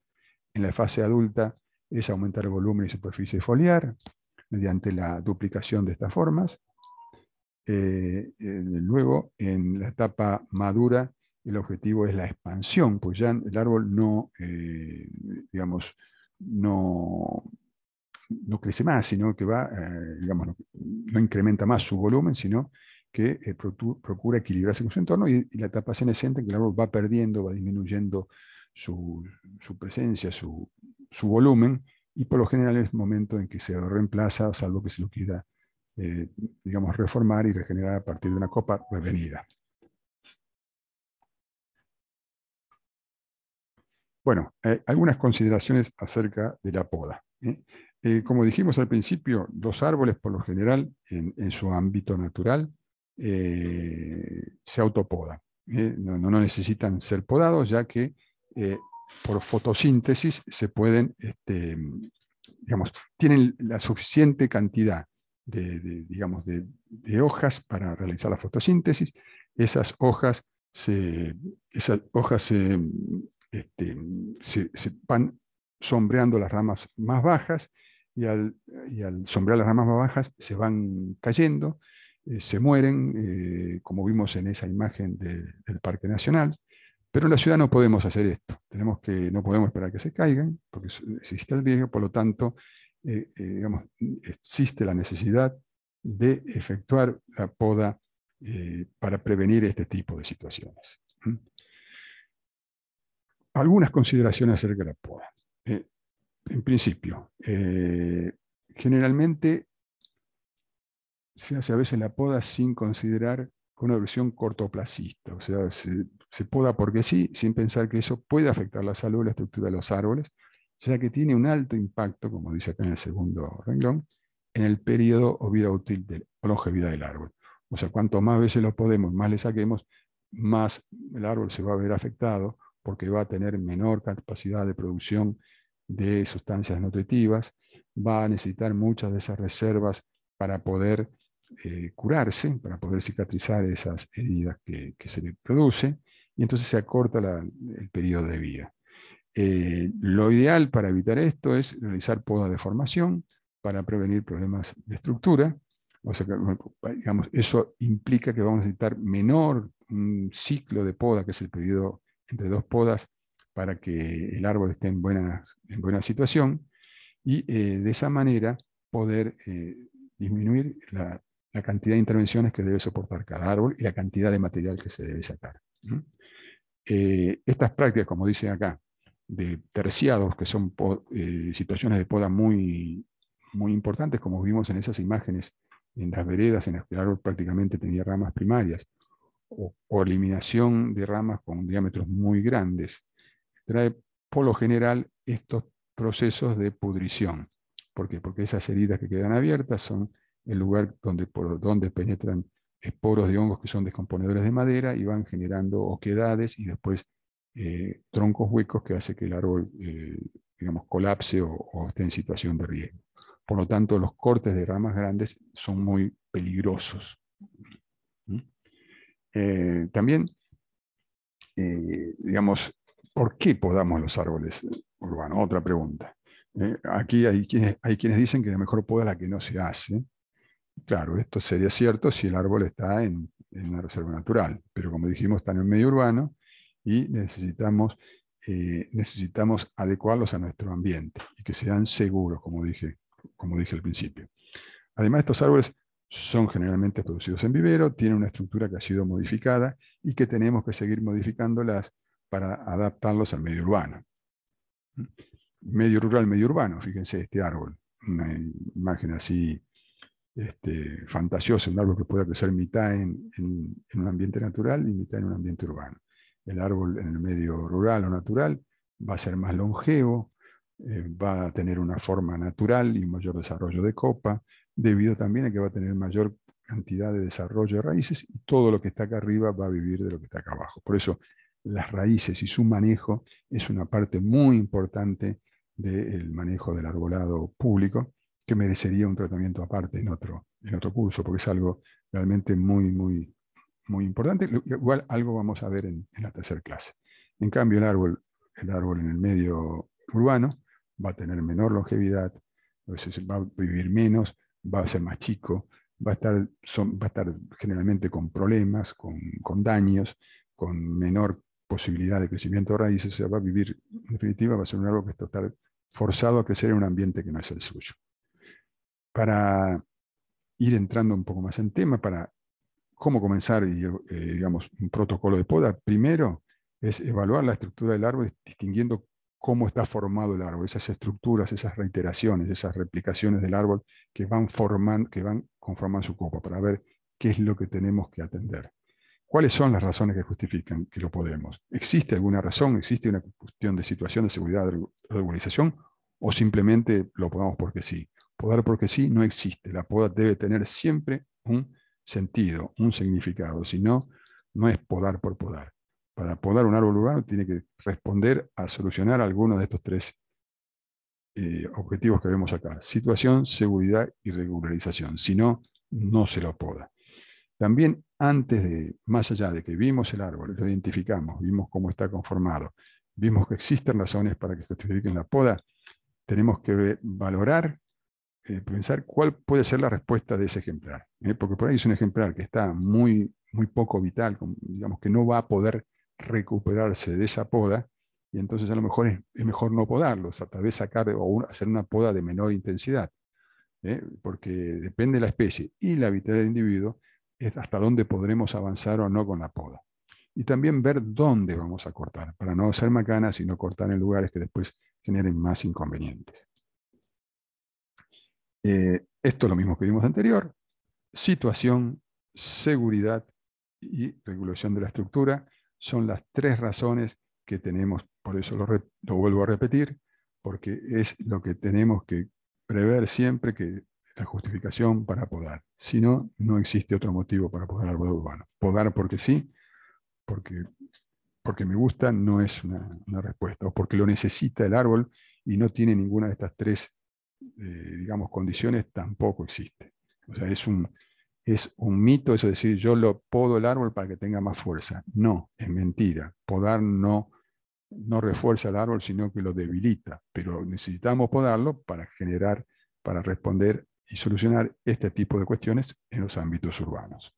En la fase adulta, es aumentar el volumen y superficie foliar mediante la duplicación de estas formas. Eh, eh, luego, en la etapa madura, el objetivo es la expansión, pues ya el árbol no, eh, digamos, no, crece más, sino que va, digamos, no, incrementa más su volumen, sino que procura equilibrarse con su entorno y, la etapa senescente, que el árbol va perdiendo, va disminuyendo su presencia, su, su volumen y por lo general es momento en que se reemplaza, salvo que se lo quiera, eh, digamos, reformar y regenerar a partir de una copa revenida. Bueno, eh, algunas consideraciones acerca de la poda. ¿eh? como dijimos al principio, los árboles por lo general en, su ámbito natural se autopodan. No, no, necesitan ser podados ya que por fotosíntesis se pueden, este, digamos, tienen la suficiente cantidad de, digamos, de, hojas para realizar la fotosíntesis. Esas hojas se, esas hojas este, se, van sombreando las ramas más bajas y al, y al, sombrear las ramas más bajas se van cayendo, eh, se mueren, eh, como vimos en esa imagen del Parque Nacional. Pero en la ciudad no podemos hacer esto. Tenemos que, no podemos esperar que se caigan, porque existe el riesgo, por lo tanto, eh, eh, existe la necesidad de efectuar la poda eh, para prevenir este tipo de situaciones. Algunas consideraciones acerca de la poda. en principio, generalmente se hace a veces la poda sin considerar con una versión cortoplacista, o sea, se se poda porque sí, sin pensar que eso puede afectar la salud, la estructura de los árboles, ya que tiene un alto impacto, como dice acá en el segundo renglón, en el periodo o vida útil de, o longevidad del árbol. O sea, cuanto más veces lo podemos, más le saquemos, más el árbol se va a ver afectado porque va a tener menor capacidad de producción de sustancias nutritivas, va a necesitar muchas de esas reservas para poder eh, curarse, para poder cicatrizar esas heridas que, que se le producen, y entonces se acorta el periodo de vida. Eh, lo ideal para evitar esto es realizar podas de formación para prevenir problemas de estructura. O sea, eso implica que vamos a necesitar menor ciclo de poda, que es el periodo entre dos podas, para que el árbol esté en buena, en buena situación. Y eh, de esa manera poder eh, disminuir la, cantidad de intervenciones que debe soportar cada árbol y la cantidad de material que se debe sacar. Eh, estas prácticas, como dicen acá, de terciados, que son eh, situaciones de poda muy, muy importantes, como vimos en esas imágenes, en las veredas en las que el árbol prácticamente tenía ramas primarias, o, eliminación de ramas con diámetros muy grandes, trae por lo general estos procesos de pudrición. ¿Por qué? Porque esas heridas que quedan abiertas son el lugar donde, por donde penetran esporos de hongos que son descomponedores de madera y van generando oquedades y después eh, troncos huecos que hace que el árbol, eh, digamos, colapse o, esté en situación de riesgo. Por lo tanto, los cortes de ramas grandes son muy peligrosos. ¿Mm? Eh, también, digamos, ¿por qué podamos los árboles urbanos? Otra pregunta. aquí hay, hay quienes, dicen que la mejor poda la que no se hace, Claro, esto sería cierto si el árbol está en, una reserva natural, pero como dijimos, está en el medio urbano y necesitamos, eh, necesitamos adecuarlos a nuestro ambiente y que sean seguros, como dije, como dije al principio. Además, estos árboles son generalmente producidos en vivero, tienen una estructura que ha sido modificada y que tenemos que seguir modificándolas para adaptarlos al medio urbano. Medio rural, medio urbano, fíjense este árbol, una imagen así este, fantasioso, un árbol que pueda crecer mitad en, un ambiente natural y mitad en un ambiente urbano. El árbol en el medio rural o natural va a ser más longevo, eh, va a tener una forma natural y un mayor desarrollo de copa, debido también a que va a tener mayor cantidad de desarrollo de raíces y todo lo que está acá arriba va a vivir de lo que está acá abajo. Por eso las raíces y su manejo es una parte muy importante del manejo del arbolado público que merecería un tratamiento aparte en otro, en otro curso, porque es algo realmente muy, muy, muy importante. Igual algo vamos a ver en, la tercera clase. En cambio, el árbol, el árbol en el medio urbano va a tener menor longevidad, va a vivir menos, va a ser más chico, va a estar, va a estar generalmente con problemas, con, con, daños, con menor posibilidad de crecimiento de raíces, o sea, va a vivir, en definitiva, va a ser un árbol que está estar forzado a crecer en un ambiente que no es el suyo para ir entrando un poco más en tema, para cómo comenzar, eh, digamos, un protocolo de poda, primero es evaluar la estructura del árbol distinguiendo cómo está formado el árbol, esas estructuras, esas reiteraciones, esas replicaciones del árbol que van, formando, que van conformando su copa, para ver qué es lo que tenemos que atender. ¿Cuáles son las razones que justifican que lo podemos? ¿Existe alguna razón? ¿Existe una cuestión de situación de seguridad de regularización? ¿O simplemente lo podemos porque sí? Podar porque sí no existe. La poda debe tener siempre un sentido, un significado. Si no, no es podar por podar. Para podar un árbol urbano tiene que responder a solucionar algunos de estos tres eh, objetivos que vemos acá. Situación, seguridad y regularización. Si no, no se lo poda. También antes de, más allá de que vimos el árbol, lo identificamos, vimos cómo está conformado, vimos que existen razones para que justifiquen la poda, tenemos que valorar eh, pensar cuál puede ser la respuesta de ese ejemplar. ¿eh? Porque por ahí es un ejemplar que está muy, muy poco vital, digamos que no va a poder recuperarse de esa poda, y entonces a lo mejor es, mejor no podarlos, a través vez sacar o hacer una poda de menor intensidad, ¿eh? porque depende de la especie y la vitalidad del individuo, hasta dónde podremos avanzar o no con la poda. Y también ver dónde vamos a cortar, para no hacer macanas y no cortar en lugares que después generen más inconvenientes. Eh, esto es lo mismo que vimos anterior. Situación, seguridad y regulación de la estructura son las tres razones que tenemos, por eso lo, vuelvo a repetir, porque es lo que tenemos que prever siempre que la justificación para podar. Si no, no existe otro motivo para podar árbol urbano. Podar porque sí, porque, porque me gusta, no es una, una, respuesta, o porque lo necesita el árbol y no tiene ninguna de estas tres eh, digamos, condiciones tampoco existe. O sea, es un, es un mito eso decir yo lo podo el árbol para que tenga más fuerza. No, es mentira. Podar no, no refuerza el árbol, sino que lo debilita. Pero necesitamos podarlo para generar, para responder y solucionar este tipo de cuestiones en los ámbitos urbanos.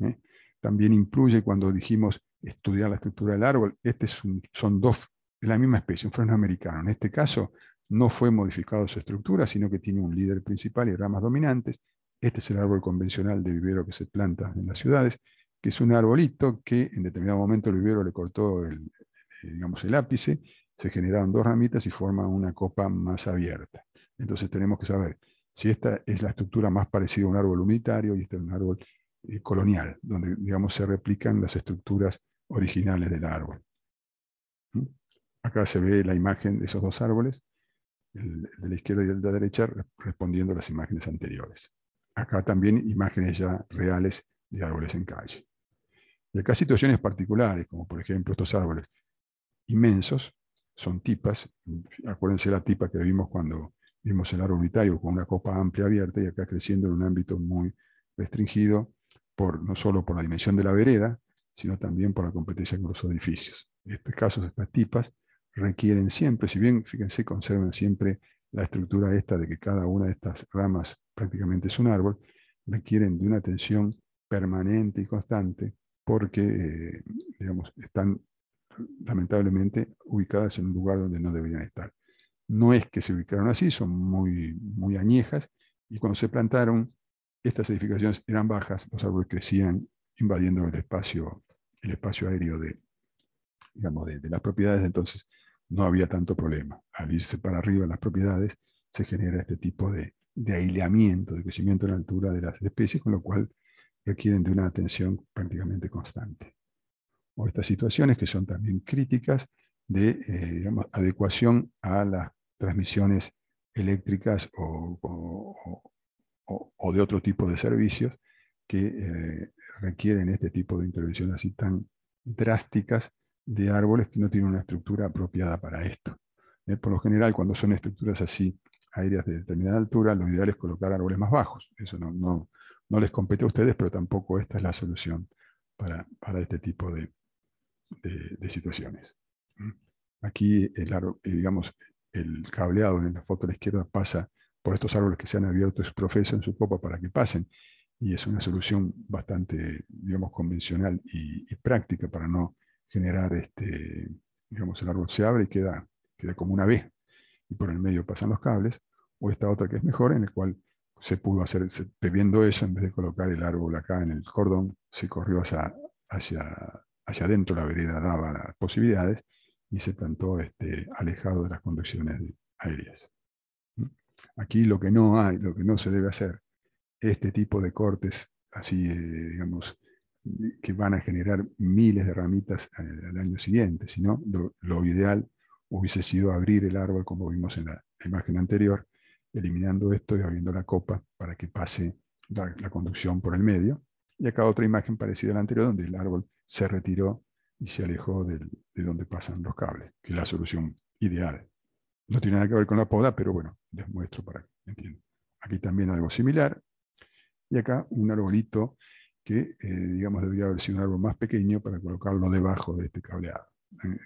¿Eh? También incluye cuando dijimos estudiar la estructura del árbol, este es un, son dos, de la misma especie, un freno americano. En este caso, no fue modificado su estructura, sino que tiene un líder principal y ramas dominantes. Este es el árbol convencional de vivero que se planta en las ciudades, que es un arbolito que en determinado momento el vivero le cortó el, eh, digamos, el ápice, se generaron dos ramitas y forma una copa más abierta. Entonces tenemos que saber si esta es la estructura más parecida a un árbol unitario y este es un árbol eh, colonial, donde digamos, se replican las estructuras originales del árbol. ¿Mm? Acá se ve la imagen de esos dos árboles de la izquierda y de la derecha, respondiendo a las imágenes anteriores. Acá también imágenes ya reales de árboles en calle. Y acá situaciones particulares, como por ejemplo estos árboles inmensos, son tipas. Acuérdense la tipa que vimos cuando vimos el árbol unitario con una copa amplia abierta y acá creciendo en un ámbito muy restringido, por, no solo por la dimensión de la vereda, sino también por la competencia con los edificios. En este caso, estas tipas requieren siempre, si bien, fíjense, conservan siempre la estructura esta de que cada una de estas ramas prácticamente es un árbol, requieren de una atención permanente y constante porque, eh, digamos, están lamentablemente ubicadas en un lugar donde no deberían estar. No es que se ubicaron así, son muy, muy añejas y cuando se plantaron, estas edificaciones eran bajas, los árboles crecían invadiendo el espacio, el espacio aéreo de, digamos, de, de las propiedades, entonces no había tanto problema. Al irse para arriba las propiedades, se genera este tipo de, de de crecimiento en altura de las especies, con lo cual requieren de una atención prácticamente constante. O estas situaciones que son también críticas de eh, adecuación a las transmisiones eléctricas o, de otro tipo de servicios que eh, requieren este tipo de intervenciones así tan drásticas de árboles que no tienen una estructura apropiada para esto. Eh, por lo general, cuando son estructuras así, aéreas de determinada altura, lo ideal es colocar árboles más bajos. Eso no, no, les compete a ustedes, pero tampoco esta es la solución para, este tipo de, situaciones. ¿Mm? Aquí, el, eh, digamos, el cableado en la foto a la izquierda pasa por estos árboles que se han abierto su profeso en su copa para que pasen. Y es una solución bastante, digamos, convencional y práctica para no generar, este, digamos, el árbol se abre y queda, queda como una V, y por el medio pasan los cables, o esta otra que es mejor, en el cual se pudo hacer, previendo eso, en vez de colocar el árbol acá en el cordón, se corrió hacia, hacia, adentro, la vereda daba las posibilidades, y se plantó este, alejado de las conducciones aéreas. ¿Mm? Aquí lo que no hay, lo que no se debe hacer, este tipo de cortes, así, eh, digamos, que van a generar miles de ramitas al, año siguiente, sino lo, ideal hubiese sido abrir el árbol como vimos en la imagen anterior, eliminando esto y abriendo la copa para que pase la, conducción por el medio. Y acá otra imagen parecida a la anterior, donde el árbol se retiró y se alejó de donde pasan los cables, que es la solución ideal. No tiene nada que ver con la poda, pero bueno, les muestro para que entiendan. Aquí también algo similar. Y acá un arbolito que eh, digamos debería haber sido un árbol más pequeño para colocarlo debajo de este cableado. ¿eh?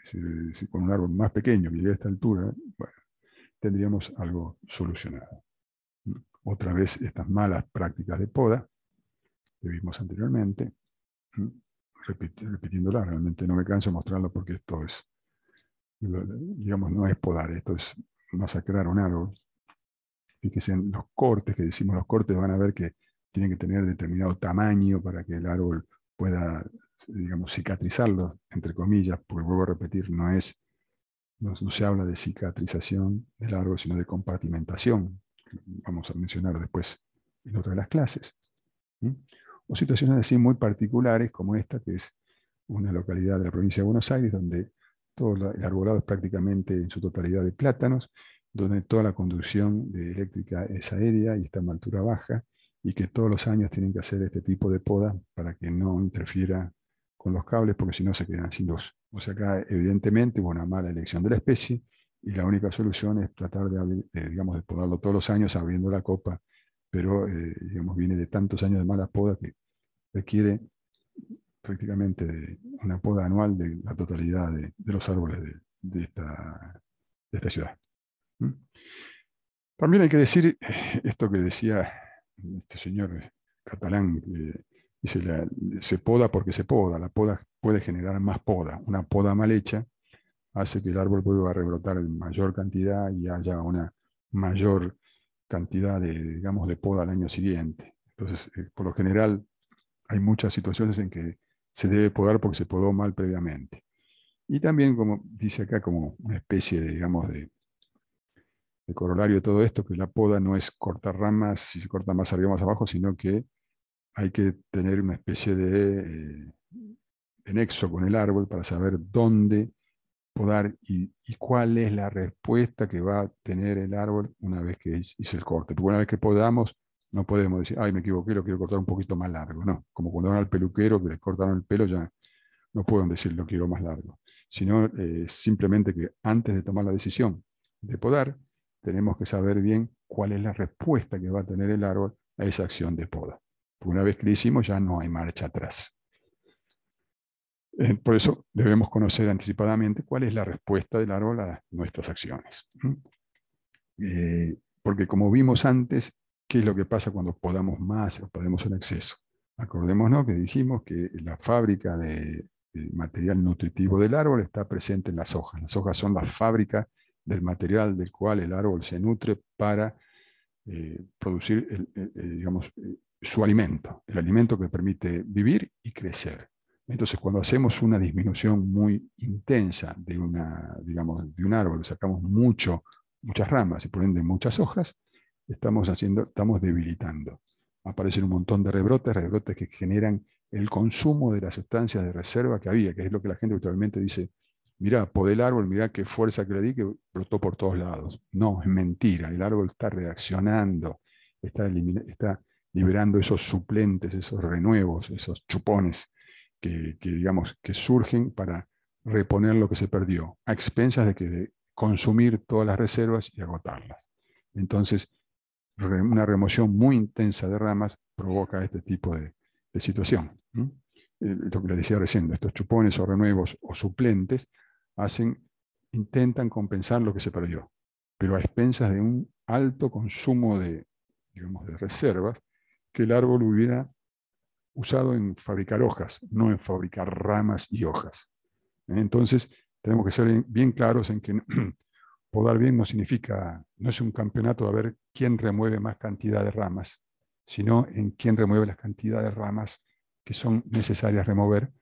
Si, con un árbol más pequeño que llegue a esta altura, tendríamos algo solucionado. Otra vez estas malas prácticas de poda que vimos anteriormente, repitiendo repitiéndola, realmente no me canso de mostrarla porque esto es, digamos, no es podar, esto es masacrar un árbol. Y que sean los cortes que decimos, los cortes van a ver que tiene que tener determinado tamaño para que el árbol pueda, digamos, cicatrizarlo, entre comillas, porque vuelvo a repetir, no es, no, se habla de cicatrización del árbol, sino de compartimentación, vamos a mencionar después en otra de las clases. O situaciones así muy particulares como esta, que es una localidad de la provincia de Buenos Aires, donde todo el arbolado es prácticamente en su totalidad de plátanos, donde toda la conducción eléctrica es aérea y está en altura baja, y que todos los años tienen que hacer este tipo de poda para que no interfiera con los cables, porque si no se quedan sin luz. O sea, acá evidentemente hubo una mala elección de la especie y la única solución es tratar de, digamos, de podarlo todos los años abriendo la copa, pero, eh, digamos, viene de tantos años de mala poda que requiere prácticamente una poda anual de la totalidad de, los árboles de, esta, ciudad. ¿Mm? También hay que decir esto que decía este señor eh, catalán dice, se poda porque se poda, la poda puede generar más poda. Una poda mal hecha hace que el árbol vuelva a rebrotar en mayor cantidad y haya una mayor cantidad de, digamos, de poda al año siguiente. Entonces, eh, por lo general, hay muchas situaciones en que se debe podar porque se podó mal previamente. Y también, como dice acá, como una especie de, digamos, de el corolario de todo esto, que la poda no es cortar ramas, si se corta más arriba o más abajo, sino que hay que tener una especie de, eh, nexo con el árbol para saber dónde podar y, cuál es la respuesta que va a tener el árbol una vez que hice el corte. Porque una vez que podamos, no podemos decir, ay, me equivoqué, lo quiero cortar un poquito más largo. No, como cuando van al peluquero que les cortaron el pelo, ya no pueden decir lo quiero más largo. Sino eh, simplemente que antes de tomar la decisión de podar, tenemos que saber bien cuál es la respuesta que va a tener el árbol a esa acción de poda. una vez que lo hicimos ya no hay marcha atrás. Eh, por eso debemos conocer anticipadamente cuál es la respuesta del árbol a nuestras acciones. ¿Mm? Eh, porque como vimos antes, ¿qué es lo que pasa cuando podamos más o podemos en exceso? Acordémonos que dijimos que la fábrica de material nutritivo del árbol está presente en las hojas. Las hojas son la fábrica del material del cual el árbol se nutre para eh, producir digamos, eh, su alimento, el alimento que permite vivir y crecer. Entonces, cuando hacemos una disminución muy intensa de, una, digamos, de un árbol, sacamos mucho, muchas ramas y por ende muchas hojas, estamos, haciendo, estamos debilitando. Aparecen un montón de rebrotes, rebrotes que generan el consumo de las sustancias de reserva que había, que es lo que la gente habitualmente dice, mirá, podé el árbol, mirá qué fuerza que le di, que brotó por todos lados. No, es mentira, el árbol está reaccionando, está, liberando esos suplentes, esos renuevos, esos chupones que, digamos, que surgen para reponer lo que se perdió, a expensas de, que, consumir todas las reservas y agotarlas. Entonces, una remoción muy intensa de ramas provoca este tipo de, situación. Eh, lo que les decía recién, estos chupones o renuevos o suplentes hacen, intentan compensar lo que se perdió, pero a expensas de un alto consumo de, digamos, de reservas que el árbol hubiera usado en fabricar hojas, no en fabricar ramas y hojas. Entonces, tenemos que ser bien claros en que podar bien no significa, no es un campeonato a ver quién remueve más cantidad de ramas, sino en quién remueve las cantidades de ramas que son necesarias remover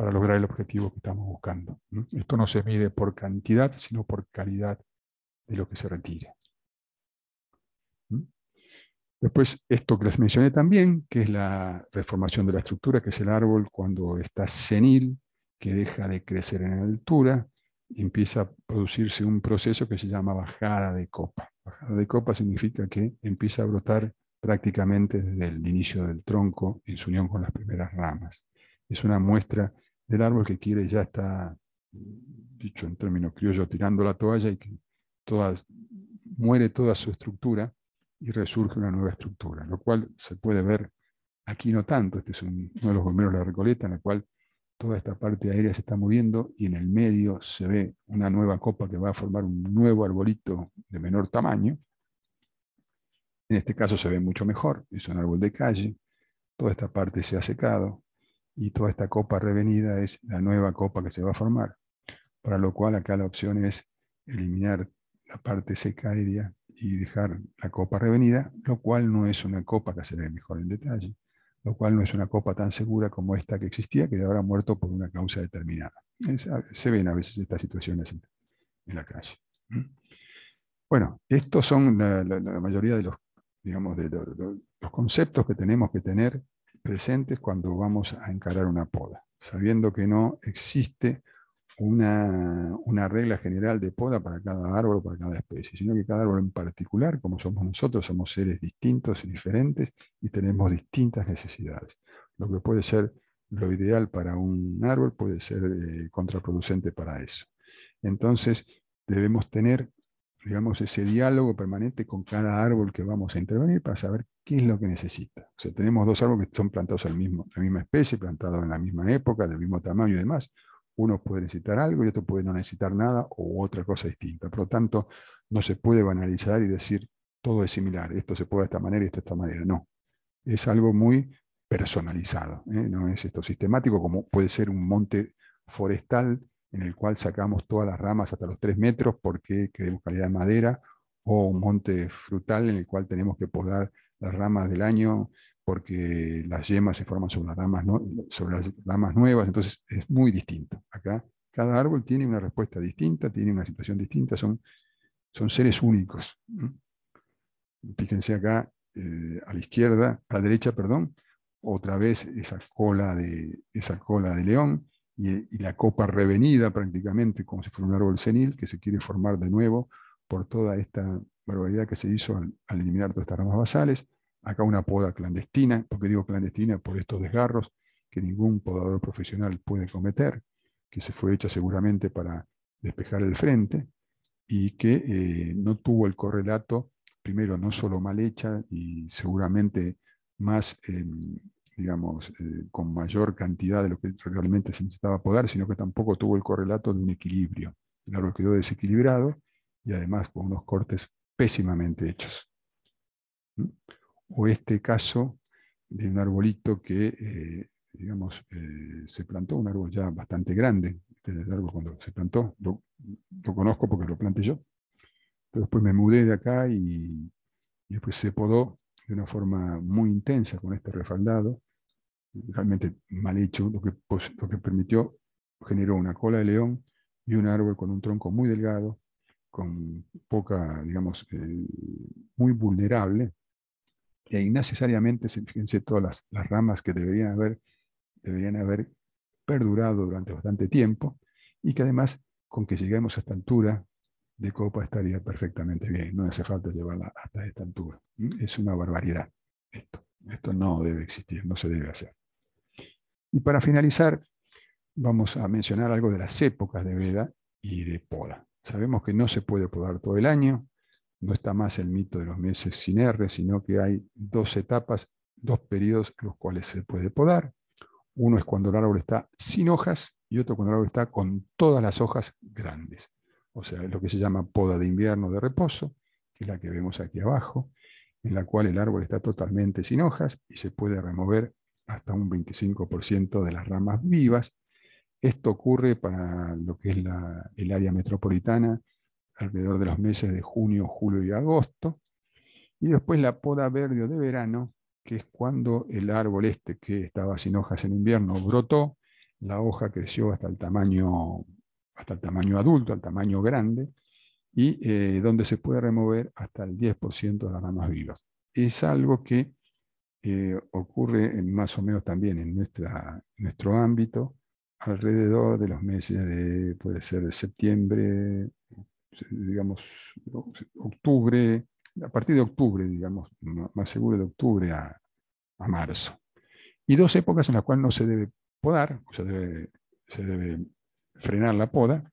para lograr el objetivo que estamos buscando. Esto no se mide por cantidad, sino por calidad de lo que se retira. Después, esto que les mencioné también, que es la reformación de la estructura, que es el árbol cuando está senil, que deja de crecer en altura, empieza a producirse un proceso que se llama bajada de copa. Bajada de copa significa que empieza a brotar prácticamente desde el inicio del tronco en su unión con las primeras ramas. Es una muestra del árbol que quiere ya está, dicho en términos criollos, tirando la toalla y que toda, muere toda su estructura y resurge una nueva estructura, lo cual se puede ver aquí no tanto, este es uno de los bomberos de la Recoleta, en la cual toda esta parte aérea se está moviendo y en el medio se ve una nueva copa que va a formar un nuevo arbolito de menor tamaño. En este caso se ve mucho mejor, es un árbol de calle, toda esta parte se ha secado, y toda esta copa revenida es la nueva copa que se va a formar, para lo cual acá la opción es eliminar la parte seca y dejar la copa revenida, lo cual no es una copa que se ve mejor en detalle, lo cual no es una copa tan segura como esta que existía, que habrá muerto por una causa determinada. se ven a veces estas situaciones en, la calle. Bueno, estos son la, mayoría de los, digamos, de los conceptos que tenemos que tener presentes cuando vamos a encarar una poda, sabiendo que no existe una, regla general de poda para cada árbol, para cada especie, sino que cada árbol en particular, como somos nosotros, somos seres distintos y diferentes y tenemos distintas necesidades. Lo que puede ser lo ideal para un árbol puede ser eh, contraproducente para eso. Entonces, debemos tener digamos, ese diálogo permanente con cada árbol que vamos a intervenir para saber qué es lo que necesita. O sea, tenemos dos árboles que son plantados en la misma especie, plantados en la misma época, del mismo tamaño y demás. Uno puede necesitar algo y otro puede no necesitar nada o otra cosa distinta. Por lo tanto, no se puede banalizar y decir todo es similar, esto se puede de esta manera y esto de esta manera. No, es algo muy personalizado. ¿eh? No es esto sistemático como puede ser un monte forestal en el cual sacamos todas las ramas hasta los 3 metros porque queremos calidad de madera, o un monte frutal en el cual tenemos que podar las ramas del año porque las yemas se forman sobre las ramas, nuevas, entonces es muy distinto. Acá cada árbol tiene una respuesta distinta, tiene una situación distinta, son, son seres únicos. Fíjense acá eh, a la izquierda, a la derecha, perdón, otra vez esa cola de, esa cola de león, y, la copa revenida prácticamente, como si fuera un árbol senil que se quiere formar de nuevo por toda esta barbaridad que se hizo al, eliminar todas estas ramas basales. Acá una poda clandestina, porque digo clandestina por estos desgarros que ningún podador profesional puede cometer, que se fue hecha seguramente para despejar el frente y que eh, no tuvo el correlato, primero, no solo mal hecha y seguramente más em, digamos, eh, con mayor cantidad de lo que realmente se necesitaba podar, sino que tampoco tuvo el correlato de un equilibrio. El árbol quedó desequilibrado y además con unos cortes pésimamente hechos. O este caso de un arbolito que, eh, digamos, eh, se plantó, un árbol ya bastante grande, este árbol cuando se plantó, lo, conozco porque lo planté yo, pero después me mudé de acá y, y después se podó de una forma muy intensa con este refaldado, realmente mal hecho, lo que, permitió, generó una cola de león y un árbol con un tronco muy delgado, con poca, digamos, eh, muy vulnerable, e innecesariamente, fíjense, todas las, ramas que deberían haber, deberían haber perdurado durante bastante tiempo, y que además, con que lleguemos a esta altura de copa estaría perfectamente bien, no hace falta llevarla hasta esta altura. Es una barbaridad esto. Esto no debe existir, no se debe hacer. Y para finalizar, vamos a mencionar algo de las épocas de veda y de poda. Sabemos que no se puede podar todo el año, no está más el mito de los meses sin R, sino que hay dos etapas, dos periodos en los cuales se puede podar. Uno es cuando el árbol está sin hojas y otro cuando el árbol está con todas las hojas grandes. O sea, es lo que se llama poda de invierno de reposo, que es la que vemos aquí abajo, en la cual el árbol está totalmente sin hojas y se puede remover hasta un 25% de las ramas vivas. Esto ocurre para lo que es el área metropolitana alrededor de los meses de junio, julio y agosto. Y después la poda verde de verano, que es cuando el árbol este que estaba sin hojas en invierno brotó, la hoja creció hasta el tamaño, hasta el tamaño adulto, al tamaño grande, y eh, donde se puede remover hasta el 10% de las ramas vivas. Es algo que ocurre más o menos también en nuestra, nuestro ámbito alrededor de los meses de, puede ser de septiembre, digamos, octubre, a partir de octubre, digamos, más seguro de octubre a, marzo. Y dos épocas en las cuales no se debe podar, o sea, debe, se debe frenar la poda,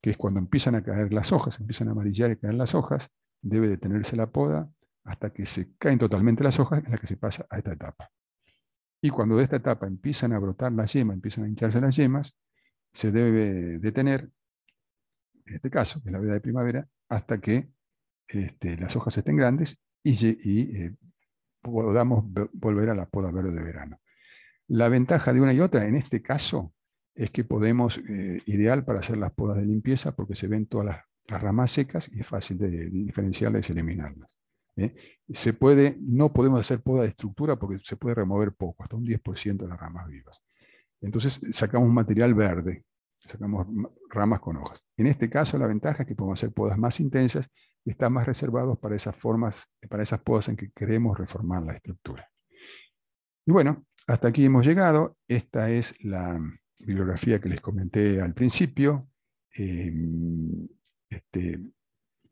que es cuando empiezan a caer las hojas, empiezan a amarillar y caer las hojas, debe detenerse la poda hasta que se caen totalmente las hojas, en la que se pasa a esta etapa. Y cuando de esta etapa empiezan a brotar las yemas, empiezan a hincharse las yemas, se debe detener, en este caso, que la vida de primavera, hasta que este, las hojas estén grandes y, eh, podamos volver a la poda verde de verano. La ventaja de una y otra, en este caso, es que podemos, eh, ideal para hacer las podas de limpieza, porque se ven todas las, ramas secas y es fácil de, de diferenciarlas y eliminarlas. ¿eh? Se puede, no podemos hacer poda de estructura porque se puede remover poco, hasta un 10% de las ramas vivas. Entonces sacamos material verde, sacamos ramas con hojas. En este caso la ventaja es que podemos hacer podas más intensas y están más reservados para esas formas, para esas podas en que queremos reformar la estructura. Y bueno, hasta aquí hemos llegado. Esta es la bibliografía que les comenté al principio. Em, este,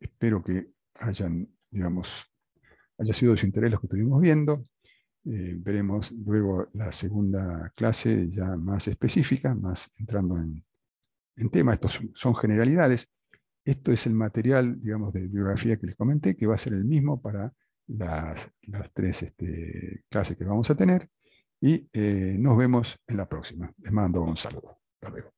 espero que hayan, digamos, haya sido de su interés lo que estuvimos viendo. Eh, veremos luego la segunda clase ya más específica, más entrando en, tema. Estos son generalidades. Esto es el material, digamos, de biografía que les comenté, que va a ser el mismo para las, las tres este, clases que vamos a tener. Y eh, nos vemos en la próxima. Les mando un saludo. Hasta luego.